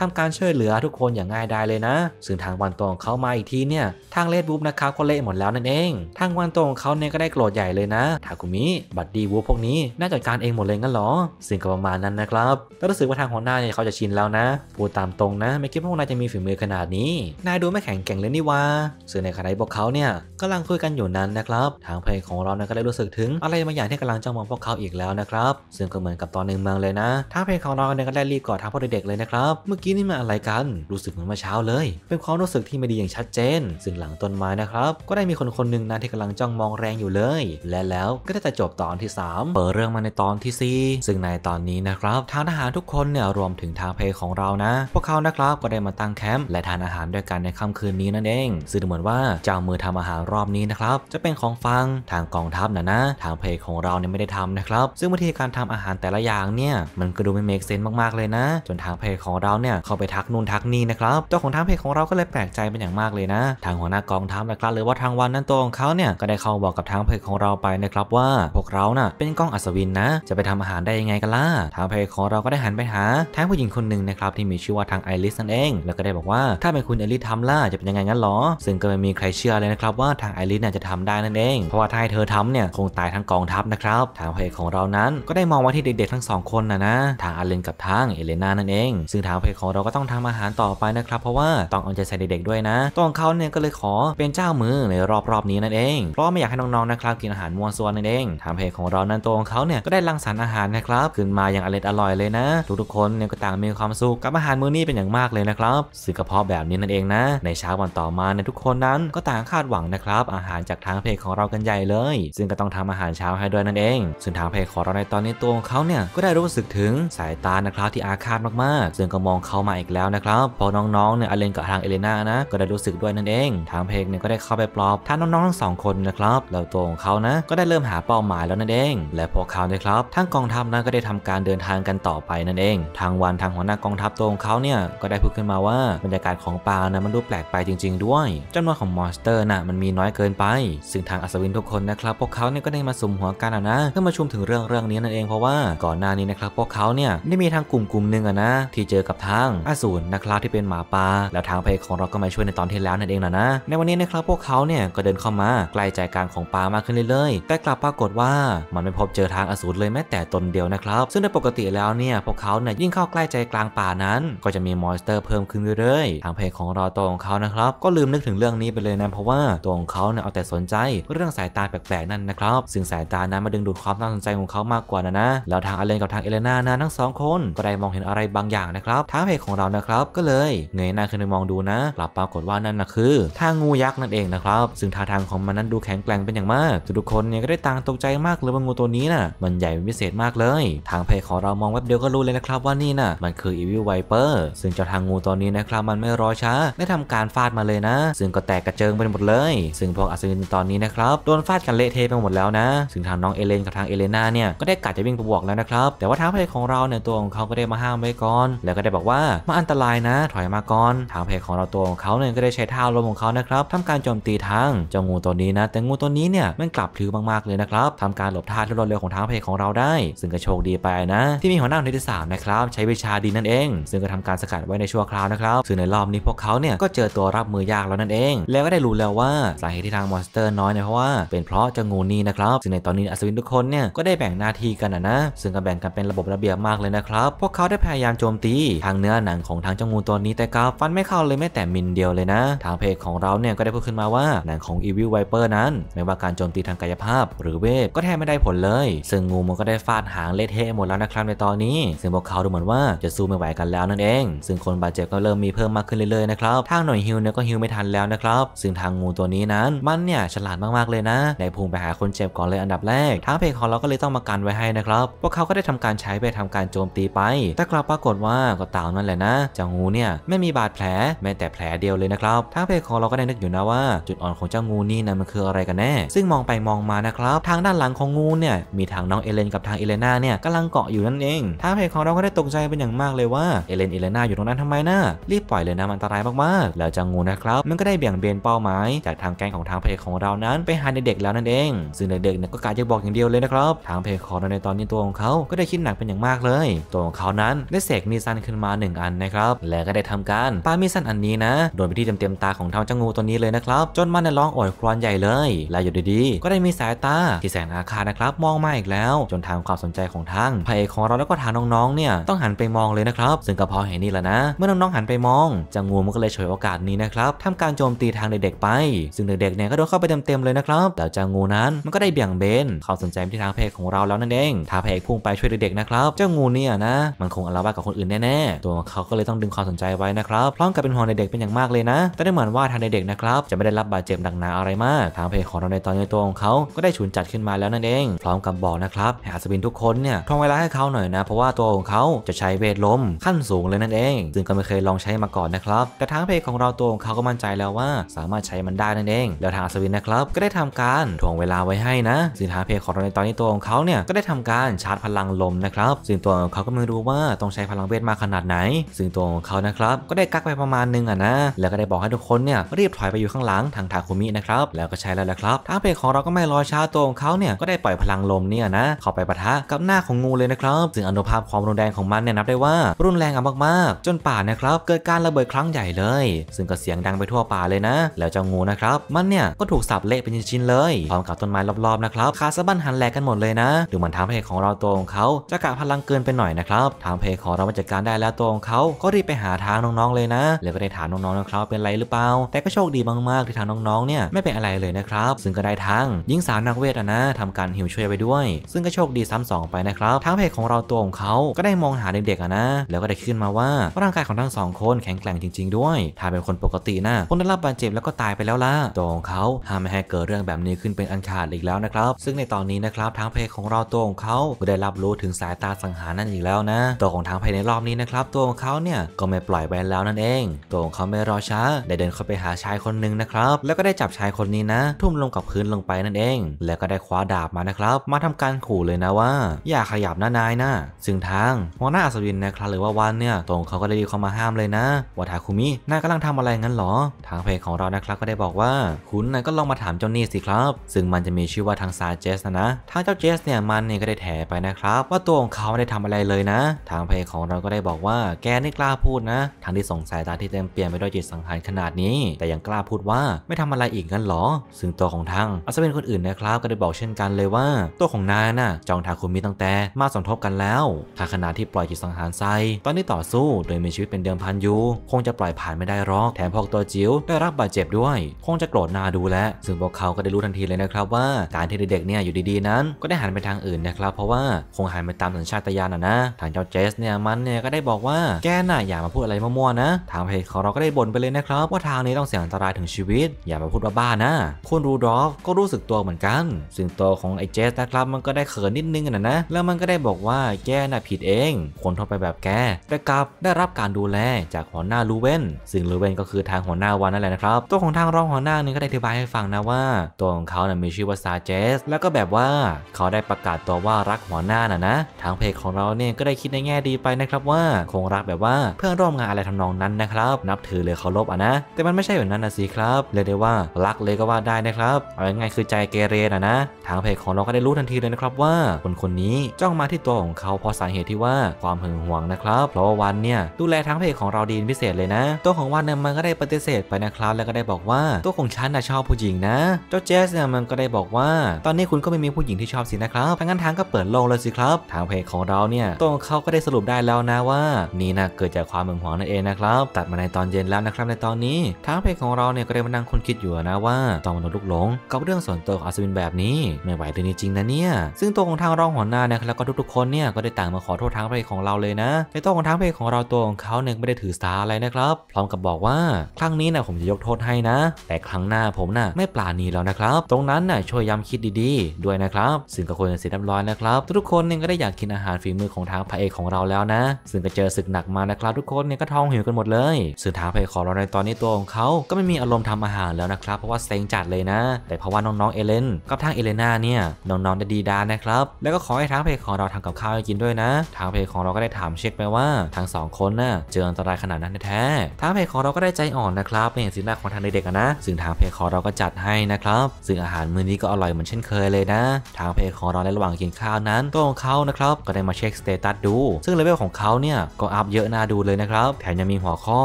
ทำการช่วยเหลือทุกคนอย่างง่ายดายเลยนะซึ่งทางวันตรงเขามาอีกทีเนี่ยทางเลดบุ๊บนะครับก็เละหมดแล้วนั่นเอง ทางวันตรงเขาเนี่ยก็ได้โกรธใหญ่เลยนะทาคุมิบัตดีวูพวกนี้น่าจัดการเองหมดเลยงั้นหรอซึ่งก็ประมาณนั้นนะครับแ้วรู้สึกว่าทางหัวหน้าเนี่ยเขาจะชินแล้วนะพูดตามตรงนะ ไม่คิดว่าพวกนายจะมีฝีมือขนาดนี้นายดูไม่แข็งแกร่งเลยนี่วาซึ่งในขณะที่พวกเขาเนี่ยกำลังคุยกันอยู่นั้นนะครับทางเพลงของเราเนี่ยก็ได้รู้สึกถึงอะไรบางอย่างที่กำลังจ้องมองพวกเขาอีกแล้วนะครับ ซึ่งก็เหมือนกับตอนหนึ่งเมืองเลยนะทางเพลงของเราเนี่ยก็ได้รีบกอดทางพวกเด็กๆเลยนะครับเมื่อกี้นี่มาอะไรกัน รู้สึกเหมือนเมื่อเช้าเลย เป็นความรู้สึกที่ไม่ดีอย่างชัดเจน ซึ่งหลังต้นไม้นะครับ ก็ได้มีคนคนหนึ่งนะที่กำลังจ้องมองแรงอยู่เลย และแล้วก็ได้แต่จบตอนที่ 3เปิดเรื่องมาในตอนที่4ซึ่งในตอนนี้นะครับทางทหารทุกคนเนี่ยรวมถึงทางเพลของเรานะ พวกเขานะครับ ก็ได้มาตั้งแคมป์และทานอาหารด้วยกันในค่าคืนนี้นั่นเอง ซึ่งเหมือนว่าเจ้ามือทำอาหารรอบนี้นะครับจะเป็นของฟังทางกองทัพนะนะ ทางเพลของเราเนี่ยไม่ได้ทำนะครับ ซึ่งวิธีการทำอาหารแต่ละอย่างเนี่ยมันก็ดูไม่เมกเซนมากๆเลยนะ จนทางเพลของเราเนี่ยเี่ยเข้าไปทัก นู่นทักนี่นะครับเจ้าของทางเพจของเราก็เลยแปลกใจเป็นอย่างมากเลยนะ ทางหัวหน้ากองทัพนะครับหรือว่าทางวันนั้นตัวของเขาเนี่ยก็ได้เข้าบอกกับทางเพจของเราไปนะครับว่าพวกเราน่ะเป็นกองอัศวินนะจะไปทำอาหารได้ยังไงกันล่ะทางเพจของเราก็ได้หันไปหาทางผู้หญิงคนหนึ่งนะครับที่มีชื่อว่าทางไอริสนั่นเอง แล้วก็ได้บอกว่าถ้าเป็นคุณไอริสทำล่ะจะเป็นยังไงงั้นหรอ ซึ่งก็ไม่มีใครเชื่อเลยนะครับว่าทางไอริสน่จะทำได้นั่นเองเพราะว่าถ้าเธอทำเนี่ยคงตายทั้งกองทัพนะครับทางเพจของเรานั้นก็ได้มองว่าที่เด็กๆทั้งสองคนนะนะ ทางอาเลนกับทางเอเลนานั่นเอง ซึ่งทางเพจของเราก็ต้องทำอาหารต่อไปนะครับเพราะว่าต้องเอาใจใส่เด็กๆด้วยนะตัวของเขาเนี่ยก็เลยขอเป็นเจ้ามือในรอบๆนี้นั่นเองเพราะไม่อยากให้น้องๆนะครับกินอาหารมวนซวนนั่นเองทงเพจของเรา นั้นตัวของเขาเนี่ย ก็ได้รังสรรค์อาหารนะครับขึ้นมาอย่างอร่อยอร่อยเลยนะ ทุกๆคนเนี่ยก็ต่างมีความสุขกับอาหารมื้อนี้เป็นอย่างมากเลยนะครับสื่อกระเพาะแบบนี้นั่นเองนะในเช้าวันต่อมาในทุกคนนั้นก็ต่างคาดหวังนะครับอาหารจากทางเพจของเรากันใหญ่เลย ซึ่งก็ต้องทำอาหารเช้าให้ด้วยนั่นเองส่วนทางเพจของเราในตอนนี้ตัวของเขาเนี่ยก็ได้รู้สึกถึงสายตานะครับที่อาฆาตมากๆซึ่งก็มองเข้ามาอีกแล้วนะครับพอน้องๆเนี่ยอเลนกับทางเอเลนานะก็ได้รู้สึกด้วยนั่นเอง ทางเพลงเนี่ยก็ได้เข้าไปปลอบท่านน้องๆทั้งสองคนนะครับแล้วตัวของเขานะก็ได้เริ่มหาเป้าหมายแล้วนั่นเองและพวกเขาเนี่ยครับทั้งกองทัพนะก็ได้ทำการเดินทางกันต่อไปนั่นเอง ทางวันทางหัวหน้ากองทัพตัวของเขาเนี่ยก็ได้พูดขึ้นมาว่าบรรยากาศของป่านะมันดูแปลกไปจริง ๆ ด้วยจำนวนของมอนสเตอร์น่ะมันมีน้อยเกินไปซึ่งทางอัศวินทุกคนนะครับพวกเขาเนี่ยก็ได้มาสุมหัวกันนะเพื่อมาชุมถึงเรื่องเรื่องนี้นั่นเอง เพราะว่าก่อนหน้านี้นะครับพวกเขาเนี่ยได้มีทางกลุ่มกลุ่มหนึ่งนะที่เจอกับท้าางอสูรนะครับที่เป็นหมาป่าแล้วทางพเพกของเราก็มาช่วยในตอนที่แล้วนั่นเองนะนะ ในวันนี้นะครับพวกเขาเนี่ยก็เดินเข้ามาใกล้ใจกลางของป่ามากขึ้นเรื่อยๆแต่กลับปรากฏว่ามันไม่พบเจอทางอสูรเลยแม้แต่ตนเดียวนะครับ ซึ่งในปกติแล้วเนี่ยพวกเขาเนี่ยยิ่งเข้าใกล้ใจกลางป่านั้น ก็จะมีมอนสเตอร์เพิ่มขึ้นเรื่อยๆ ทางเพจของเราตัวของเขานะครับก็ลืมนึกถึงเรื่องนี้ไปเลยนะเพราะว่าตัวของเขาเนี่ยเอาแต่สนใจเรื่องสายตาแปลกๆนั่นนะครับซึ่งสายตานั้นมาดึงดูดความน่าสนใจของเขามากกว่านะนะแล้วทางอเลนกับทางเอเลนานะ ทั้งสองคนก็ได้มองเห็นอะไรบางอย่างนะครับทางเพเอกของเรานะครับ ก็เลยเงยหน้าขึ้นไปมองดูนะกลับปรากฏว่านั่นนะคือทางงูยักษ์นั่นเองนะครับซึ่งท่าทางของมันนั้นดูแข็งแกร่งเป็นอย่างมากทุกคนเนี่ยก็ได้ต่างตกใจมากเลยว่างูตัวนี้น่ะมันใหญ่เป็นพิเศษมากเลย ทางเพจของเรามองแวบเดียวก็รู้เลยนะครับว่านี่น่ะมันคืออีวิลไวเปอร์ซึ่งเจ้าทางงูตัวนี้นะครับมันไม่รอช้าได้ทำการฟาดมาเลยนะ ซึ่งก็แตกกระเจิงไปหมดเลย ซึ่งพวกอสูรินตอนนี้นะครับโดนฟาดกันเละเทะไปหมดแล้วนะซึ่งทางน้องเอเลนกับทางเอเลนาเนี่ยก็ได้กัดจะวิ่งไปบวกแล้วนะครับ แต่ว่าทางเพจของเราเนี่ยตัวของเขาก็ได้มาห้ามไว้ก่อน แล้วก็ได้บอกว่ามาอันตรายนะถอยมาก่อนทางเพจของเราตัวของเขาเนี่ยก็ได้ใช้ท่าลมของเขานะครับทำการโจมตีทางเจ้างูตัวนี้นะแต่งูตัวนี้เนี่ยมันกลับพลิ้วมากๆเลยนะครับทำการหลบท่าที่รวดเร็วของทางเพจของเราได้ ซึ่งก็โชคดีไปนะที่มีหัวหน้านที่สามนะครับใช้วิชาดีนั่นเอง ซึ่งก็ทำการสกัดไว้ในชั่วคราวนะครับซึ่งในรอบนี้พวกเขาเนี่ยก็เจอตัวรับมือยากแล้วนั่นเอง แล้วก็ได้รู้แล้วว่าสาเหตุที่ทางมอนสเตอร์น้อยเนี่ยเพราะว่าเป็นเพราะเจ้างูนี้นะครับซึ่งในตอนนี้อัศวินทุกคนเนี่ยก็ได้แบ่งหน้าที่กันนะซึ่งก็แบ่งกันเป็นระบบระเบียบมากเลยนะครับ พวกเขาได้พยายามโจมตีทางเนื้อหนังของทางเจ้างูตัวนี้แต่กาฟันไม่เข้าเลยแม้แต่มิลเดียวเลยนะ ทางเพจของเราเนี่ยก็ได้พูดขึ้นมาว่าหนังของอวิวไวเปอร์นั้น ไม่ว่าการโจมตีทางกายภาพ หรือเวฟก็แทบไม่ได้ผลเลย ซึ่งงูมันก็ได้ฟาดหางเละเทะหมดแล้วนะครับในตอนนี้ ซึ่งพวกเขาดูเหมือนว่าจะสู้ไม่ไหวกันแล้วนั่นเอง ซึ่งคนบาดเจ็บก็เริ่มมีเพิ่มมากขึ้นเรื่อยๆนะครับทางหน่อยฮิลเนี่ยก็ฮิลไม่ทันแล้วนะครับซึ่งทางงูตัวนี้นั้นมันเนี่ยฉลาดมากๆเลยนะในภูมิไปหาคนเจ็บก่อนเลยอันดับแรก ทางเพจของเราก็เลยต้องมากันไว้ให้นะครับพวกเขาก็ได้ทำการใช้ไปทำการโจมตีไปแต่กลับปรากฏว่าก็ตามนั่นแหละนะเจ้างูเนี่ยไม่มีบาดแผลแม้แต่แผลเดียวเลยนะครับทางเพจของเราก็ได้นึกอยู่นะว่าจุดอ่อนของเจ้างูนี่นะมันคืออะไรกันแน่ซึ่งมองไปมองมานะครับ ทางด้านหลังของงูเนี่ยมีทางน้องเอเลนกับทางเอเลนาเนี่ยกำลังเกาะอยู่นั่นเองทางเพจของเราก็ได้ตกใจเป็นอย่างมากเลยว่าเอเลนเอเลนาอยู่ตรงนั้นทำไมนะรีบปล่อยเลยนะมันอันตรายมาก ๆแล้วเจ้างูนะครับมันก็ได้เบี่ยงเบนเป้าหมายจากทางแกงของทางเพจของเรานั้น ไปหาเด็กๆแล้วนั่นเองซึ่งเด็กๆเนี่ยก็กาจะบอกอย่างเดียวเลยนะครับ ทางเพจของเราในตอนนี้ตัวของเขาก็ได้คิดหนักเป็นอย่างมากเลยตัวของเขานั้นได้เสกมีซันขึ้นมา1อันนะครับและก็ได้ทำการปามีสั้นอันนี้นะโดนไปที่เต็มๆตาของเท้าเจ้างูตัวนี้เลยนะครับ จนมันได้ร้องโอดครวญใหญ่เลยและอยู่ดีๆ ก็ได้มีสายตาที่แสนอาฆาตนะครับมองมาอีกแล้ว จนทางความสนใจของทางพระเอกของเราแล้วก็ทางน้องๆเนี่ยต้องหันไปมองเลยนะครับซึ่งก็พอเห็นนี่แหละนะเมื่อน้องๆหันไปมองจ้างูมันก็เลยเฉวยโอกาสนี้นะครับทำการโจมตีทางเด็กๆไป ซึ่งเด็กๆเนี่ยก็โดนเข้าไปเต็มๆเลยนะครับ แต่จ้างูนั้นมันก็ได้เบี่ยงเบนความสนใจไปที่ทางพระเอกของเราแล้วนั่นเองทางพระเอกพุ่งไปช่วยเด็กๆนะครับเจ้างูเนี่ยนะมันคงอลาวาดกับคนอื่นแน่ๆตัวเขาก็เลยต้องดึงความสนใจไว้นะครับพร้อมกับเป็นห่วงในเด็กเป็นอย่างมากเลยนะ แต่ได้เหมือนว่าทางในเด็กนะครับจะไม่ได้รับบาดเจ็บหนักหนาอะไรมากทางเพจของเราในตอนนี้ตัวของเขาก็ได้ฉุนจัดขึ้นมาแล้วนั่นเองพร้อมกับบอกนะครับให้อัศวินทุกคนเนี่ยทองเวลาให้เขาหน่อยนะ เพราะว่าตัวของเขาจะใช้เวทลมขั้นสูงเลยนั่นเองซึ่งก็ไม่เคยลองใช้มาก่อนนะครับแต่ทางเพจของเราตัวของเขาก็มั่นใจแล้วว่า สามารถใช้มันได้นั่นเองแล้วทางอัศวินนะครับก็ได้ทำการทวงเวลาไว้ให้นะซึ่งทางเพจของเราในตอนนี้ตัวของเขาเนี่ยก็ได้ทำการชาร์จพลังลมนะครับซึ่งตัวของเขาก็ไม่รู้ว่าต้องใช้พลังเวทมากขนาดไหนซึ่งตัวของเขานะครับก็ได้กักไปประมาณนึงอ่ะนะแล้วก็ได้บอกให้ทุกคนเนี่ยรีบถอยไปอยู่ข้างหลังทางทาคุมินะครับแล้วก็ใช้แล้วแหละครับทางเพจของเราก็ไม่รอช้าตัวของเขาเนี่ยก็ได้ปล่อยพลังลมเนี่ยนะเข้าไปปะทะกับหน้าของงูเลยนะครับ ซึ่งอนุภาพความรุนแรงของมันเนี่ยนับได้ว่ารุนแรงอ่ะมากๆ จนป่านะครับเกิดการระเบิดครั้งใหญ่เลย ซึ่งก็เสียงดังไปทั่วป่าเลยนะ แล้วเจ้างูนะครับมันเนี่ยก็ถูกสับเละเป็นชิ้นๆเลยพร้อมกับต้นไม้รอบๆนะครับขาสะบั้นหันแหลกกันหมดเลยนะดูเหมือนทางเพจของเราตัวของเขาจะกะพลังเกินไปหน่อยนะครับทางเพจของเราจัดการได้แล้วตัวของเขาก็รีบไปหาทางน้องๆเลยนะแล้วก็ได้ถามน้องๆนะครับเป็นไรหรือเปล่า แต่ก็โชคดีมากๆที่ทางน้องๆเนี่ยไม่เป็นอะไรเลยนะครับ ซึ่งก็ได้ทางยิงสาวนักเวทนะทำการหิวช่วยไปด้วย ซึ่งก็โชคดีซ้ำสองไปนะครับ ทางเพจของเราตัวของเขาก็ได้มองหาเด็กๆนะ แล้วก็ได้ขึ้นมาว่าร่างกายของทั้งสองคนแข็งแกร่งจริง ๆด้วย ถ้าเป็นคนปกตินะคงได้รับบาดเจ็บแล้วก็ตายไปแล้วล่ะ ตัวของเขาห้ามไม่ให้เกิดเรื่องแบบนี้ขึ้นเป็นอันขาดอีกแล้วนะครับ ซึ่งในตอนนี้นะครับ ทางเพจของเราตัวของเขาก็ได้รับรู้ถึงสายตาสังหารนั่นอีกแล้วนะ ตัวของท้งเพจในรอบนี้นะครับตัวตัวของเขาเนี่ยก็ไม่ปล่อยไว้แล้วนั่นเองตัวของเขาไม่รอช้าได้เดินเข้าไปหาชายคนหนึ่งนะครับแล้วก็ได้จับชายคนนี้นะ ทุ่มลงกับพื้นลงไปนั่นเอง แล้วก็ได้คว้าดาบมานะครับ มาทำการขู่เลยนะว่า อย่าขยับนะนายนะซึ่งทางหัวหน้าอัศวินนะครับหรือว่าวันเนี่ยตองเขาก็ได้ดีบเข้ามาห้ามเลยนะว่าทาคุมินายกำลังทำอะไรงั้นหรอ ทางเพจของเรานะครับก็ได้บอกว่าคุณนายก็ลองมาถามเจ้านี่สิครับ ซึ่งมันจะมีชื่อว่าทางซาเจสนะนะทางเจ้าเจสเนี่ยมันเนี่ยก็ได้แถไปนะครับว่าตัวของเขาไม่ได้ทำอะไรเลยนะ ทางเพจของเราก็ได้บอกว่าแกนี่กล้าพูดนะ ทั้งที่สงสัยตาที่เต็มเปลี่ยนไปด้วยจิตสังหารขนาดนี้ แต่ยังกล้าพูดว่าไม่ทำอะไรอีกกันหรอ ซึ่งตัวของทังอาจจะเป็นคนอื่นนะครับก็ได้บอกเช่นกันเลยว่า ตัวของนายน่ะจองทาคุมิตั้งแต่มาสมทบกันแล้ว ถ้าขนาดที่ปล่อยจิตสังหารไซตอนนี้ต่อสู้โดยมีชีวิตเป็นเดิมพันอยู่คงจะปล่อยผ่านไม่ได้หรอกแถมพวกตัวจิ๋วได้รับบาดเจ็บด้วย คงจะโกรธนาดูแลซึ่งพวกเขาก็ได้รู้ทันทีเลยนะครับว่าการที่เด็กๆเนี่ยอยู่ดีๆนั้น ก็ได้หันไปทางอื่นนะครับ เพราะว่าคงหันไปตามสัญชาตญาณนะทางเจ้าเจสเนี่ยมันเนี่ยก็ได้บอกว่าาแกน่ะอย่ามาพูดอะไรมั่วๆนะ ทางเพจของเราก็ได้บ่นไปเลยนะครับ ว่าทางนี้ต้องเสี่ยงอันตรายถึงชีวิต อย่ามาพูดบ้าๆนะ คุณรูดอฟก็รู้สึกตัวเหมือนกันซึ่งตัวของไอ้เจสนะครับ มันก็ได้เขินนิดนึงนะนะแล้วมันก็ได้บอกว่าแกน่ะผิดเอง คนทั่วไปแบบแกแต่กลับได้รับการดูแลจากหัวหน้าลูเวนซึ่งลูเวนก็คือทางหัวหน้าวันนั่นแหละนะครับตัวของทางรองหัวหน้านี่ก็ได้อธิบายให้ฟังนะว่าตัวของเขาเนี่ยมีชื่อว่าซาเจสแล้วก็แบบว่าเขาได้ประกาศตัวว่ารักหัวหน้าน่ะนะทางเพจของเราเนี่ยก็ได้คิดในแง่ดีไปนะครับว่าคงงรักแบบว่าเพื่อนร่วมงานอะไรทำนองนั้นนะครับนับถือเลยเคารพอ่ะนะ แต่มันไม่ใช่แบบนั้นนะสิครับเรียกได้ว่ารักเลยก็ว่าได้นะครับเอาง่ายคือใจเกเรนะนะ ทางเพจของเราก็ได้รู้ทันทีเลยนะครับ ว่าคนคนนี้จ้องมาที่ตัวของเขาเพราะสาเหตุที่ว่าความหึงหวงนะครับ เพราะว่าวันเนี่ยดูแลทางเพจของเราดีพิเศษเลยนะตัวของวันเนี่ยมันก็ได้ปฏิเสธไปนะครับ แล้วก็ได้บอกว่าตัวของฉันนะชอบผู้หญิงนะเจ้าแจสเนี่ยมันก็ได้บอกว่าตอนนี้คุณก็ไม่มีผู้หญิงที่ชอบสินะครับทางนั้นทางก็เปิดโลกเลยสิครับทางเพจของเราเนี่ย ตัวของเขาก็ได้ สรุปได้แล้วนะว่านี่นะเกิดจากความหึงหวงนั่นเองนะครับตัดมาในตอนเย็นแล้วนะครับในตอนนี้ทางเพจของเราเนี่ยก็ได้มานั่งค้นคิดอยู่นะว่าตอนมนุษย์ลุกหลงกับเรื่องส่วนตัวของอัศวินแบบนี้ไม่ไหวเลยจริงนะเนี่ยซึ่งตัวของทางรองหัวหน้านะแล้วก็ทุกๆ คนเนี่ยก็ได้ต่างมาขอโทษทางเพจของเราเลยนะในตัวของทางเพจของเราตัวของเขาเนี่ยไม่ได้ถือสาอะไรนะครับพร้อมกับบอกว่าครั้งนี้นะผมจะยกโทษให้นะ แต่ครั้งหน้าผมนะ่ะไม่ปลาณีแล้วนะครับตรงนั้นนะ่ะช่วยย้ำคิดดีๆ ด้วยนะครับ ซึ่งก็ควรจะเสียด้ำร้อนนะครับทุกๆคนเนี่ยก็ได้อยากกินอาหารฝีมือของทางพระเอกของเราแล้วนะซึ่งก็เจอศึกหนักมานะครับ ทุกคนเนี่ยก็ท้องหิวกันหมดเลยสื่อ้ามเพขอเราในตอนนี้ตัวของเขาก็ไม่มีอารมณ์ทำอาหารแล้วนะครับ เพราะว่าเซ็งจัดเลยนะแต่เพราะว่าน้องๆเอเลนกับทางเอเลนาเนี่ยน้องๆได้ดีดานะครับแล้วก็ขอให้ทางเพของเราทำกับข้าวให้กินด้วยนะ ทางเพของเราก็ได้ถามเช็คไปว่าทั้งสองคนน่ะเจออันตรายขนาดนั้นแท้ทางเพของเราก็ได้ใจอ่อนนะครับเห็นสีหนราของทางเด็กๆนะซึ่งทางเพของเราก็จัดให้นะครับซึ่งอาหารมื้อนี้ก็อร่อยเหมือนเช่นเคยเลยนะ ทางเพของเราในระหว่างกินข้าวนั้นตัวของเขานะครับก็ได้มาเช็คสเตตัสดูซึ่งเลเวลของเขาเนี่ยก็อัพเยอะน่าดูเลยนะครับแถมยังมีหัวข้อ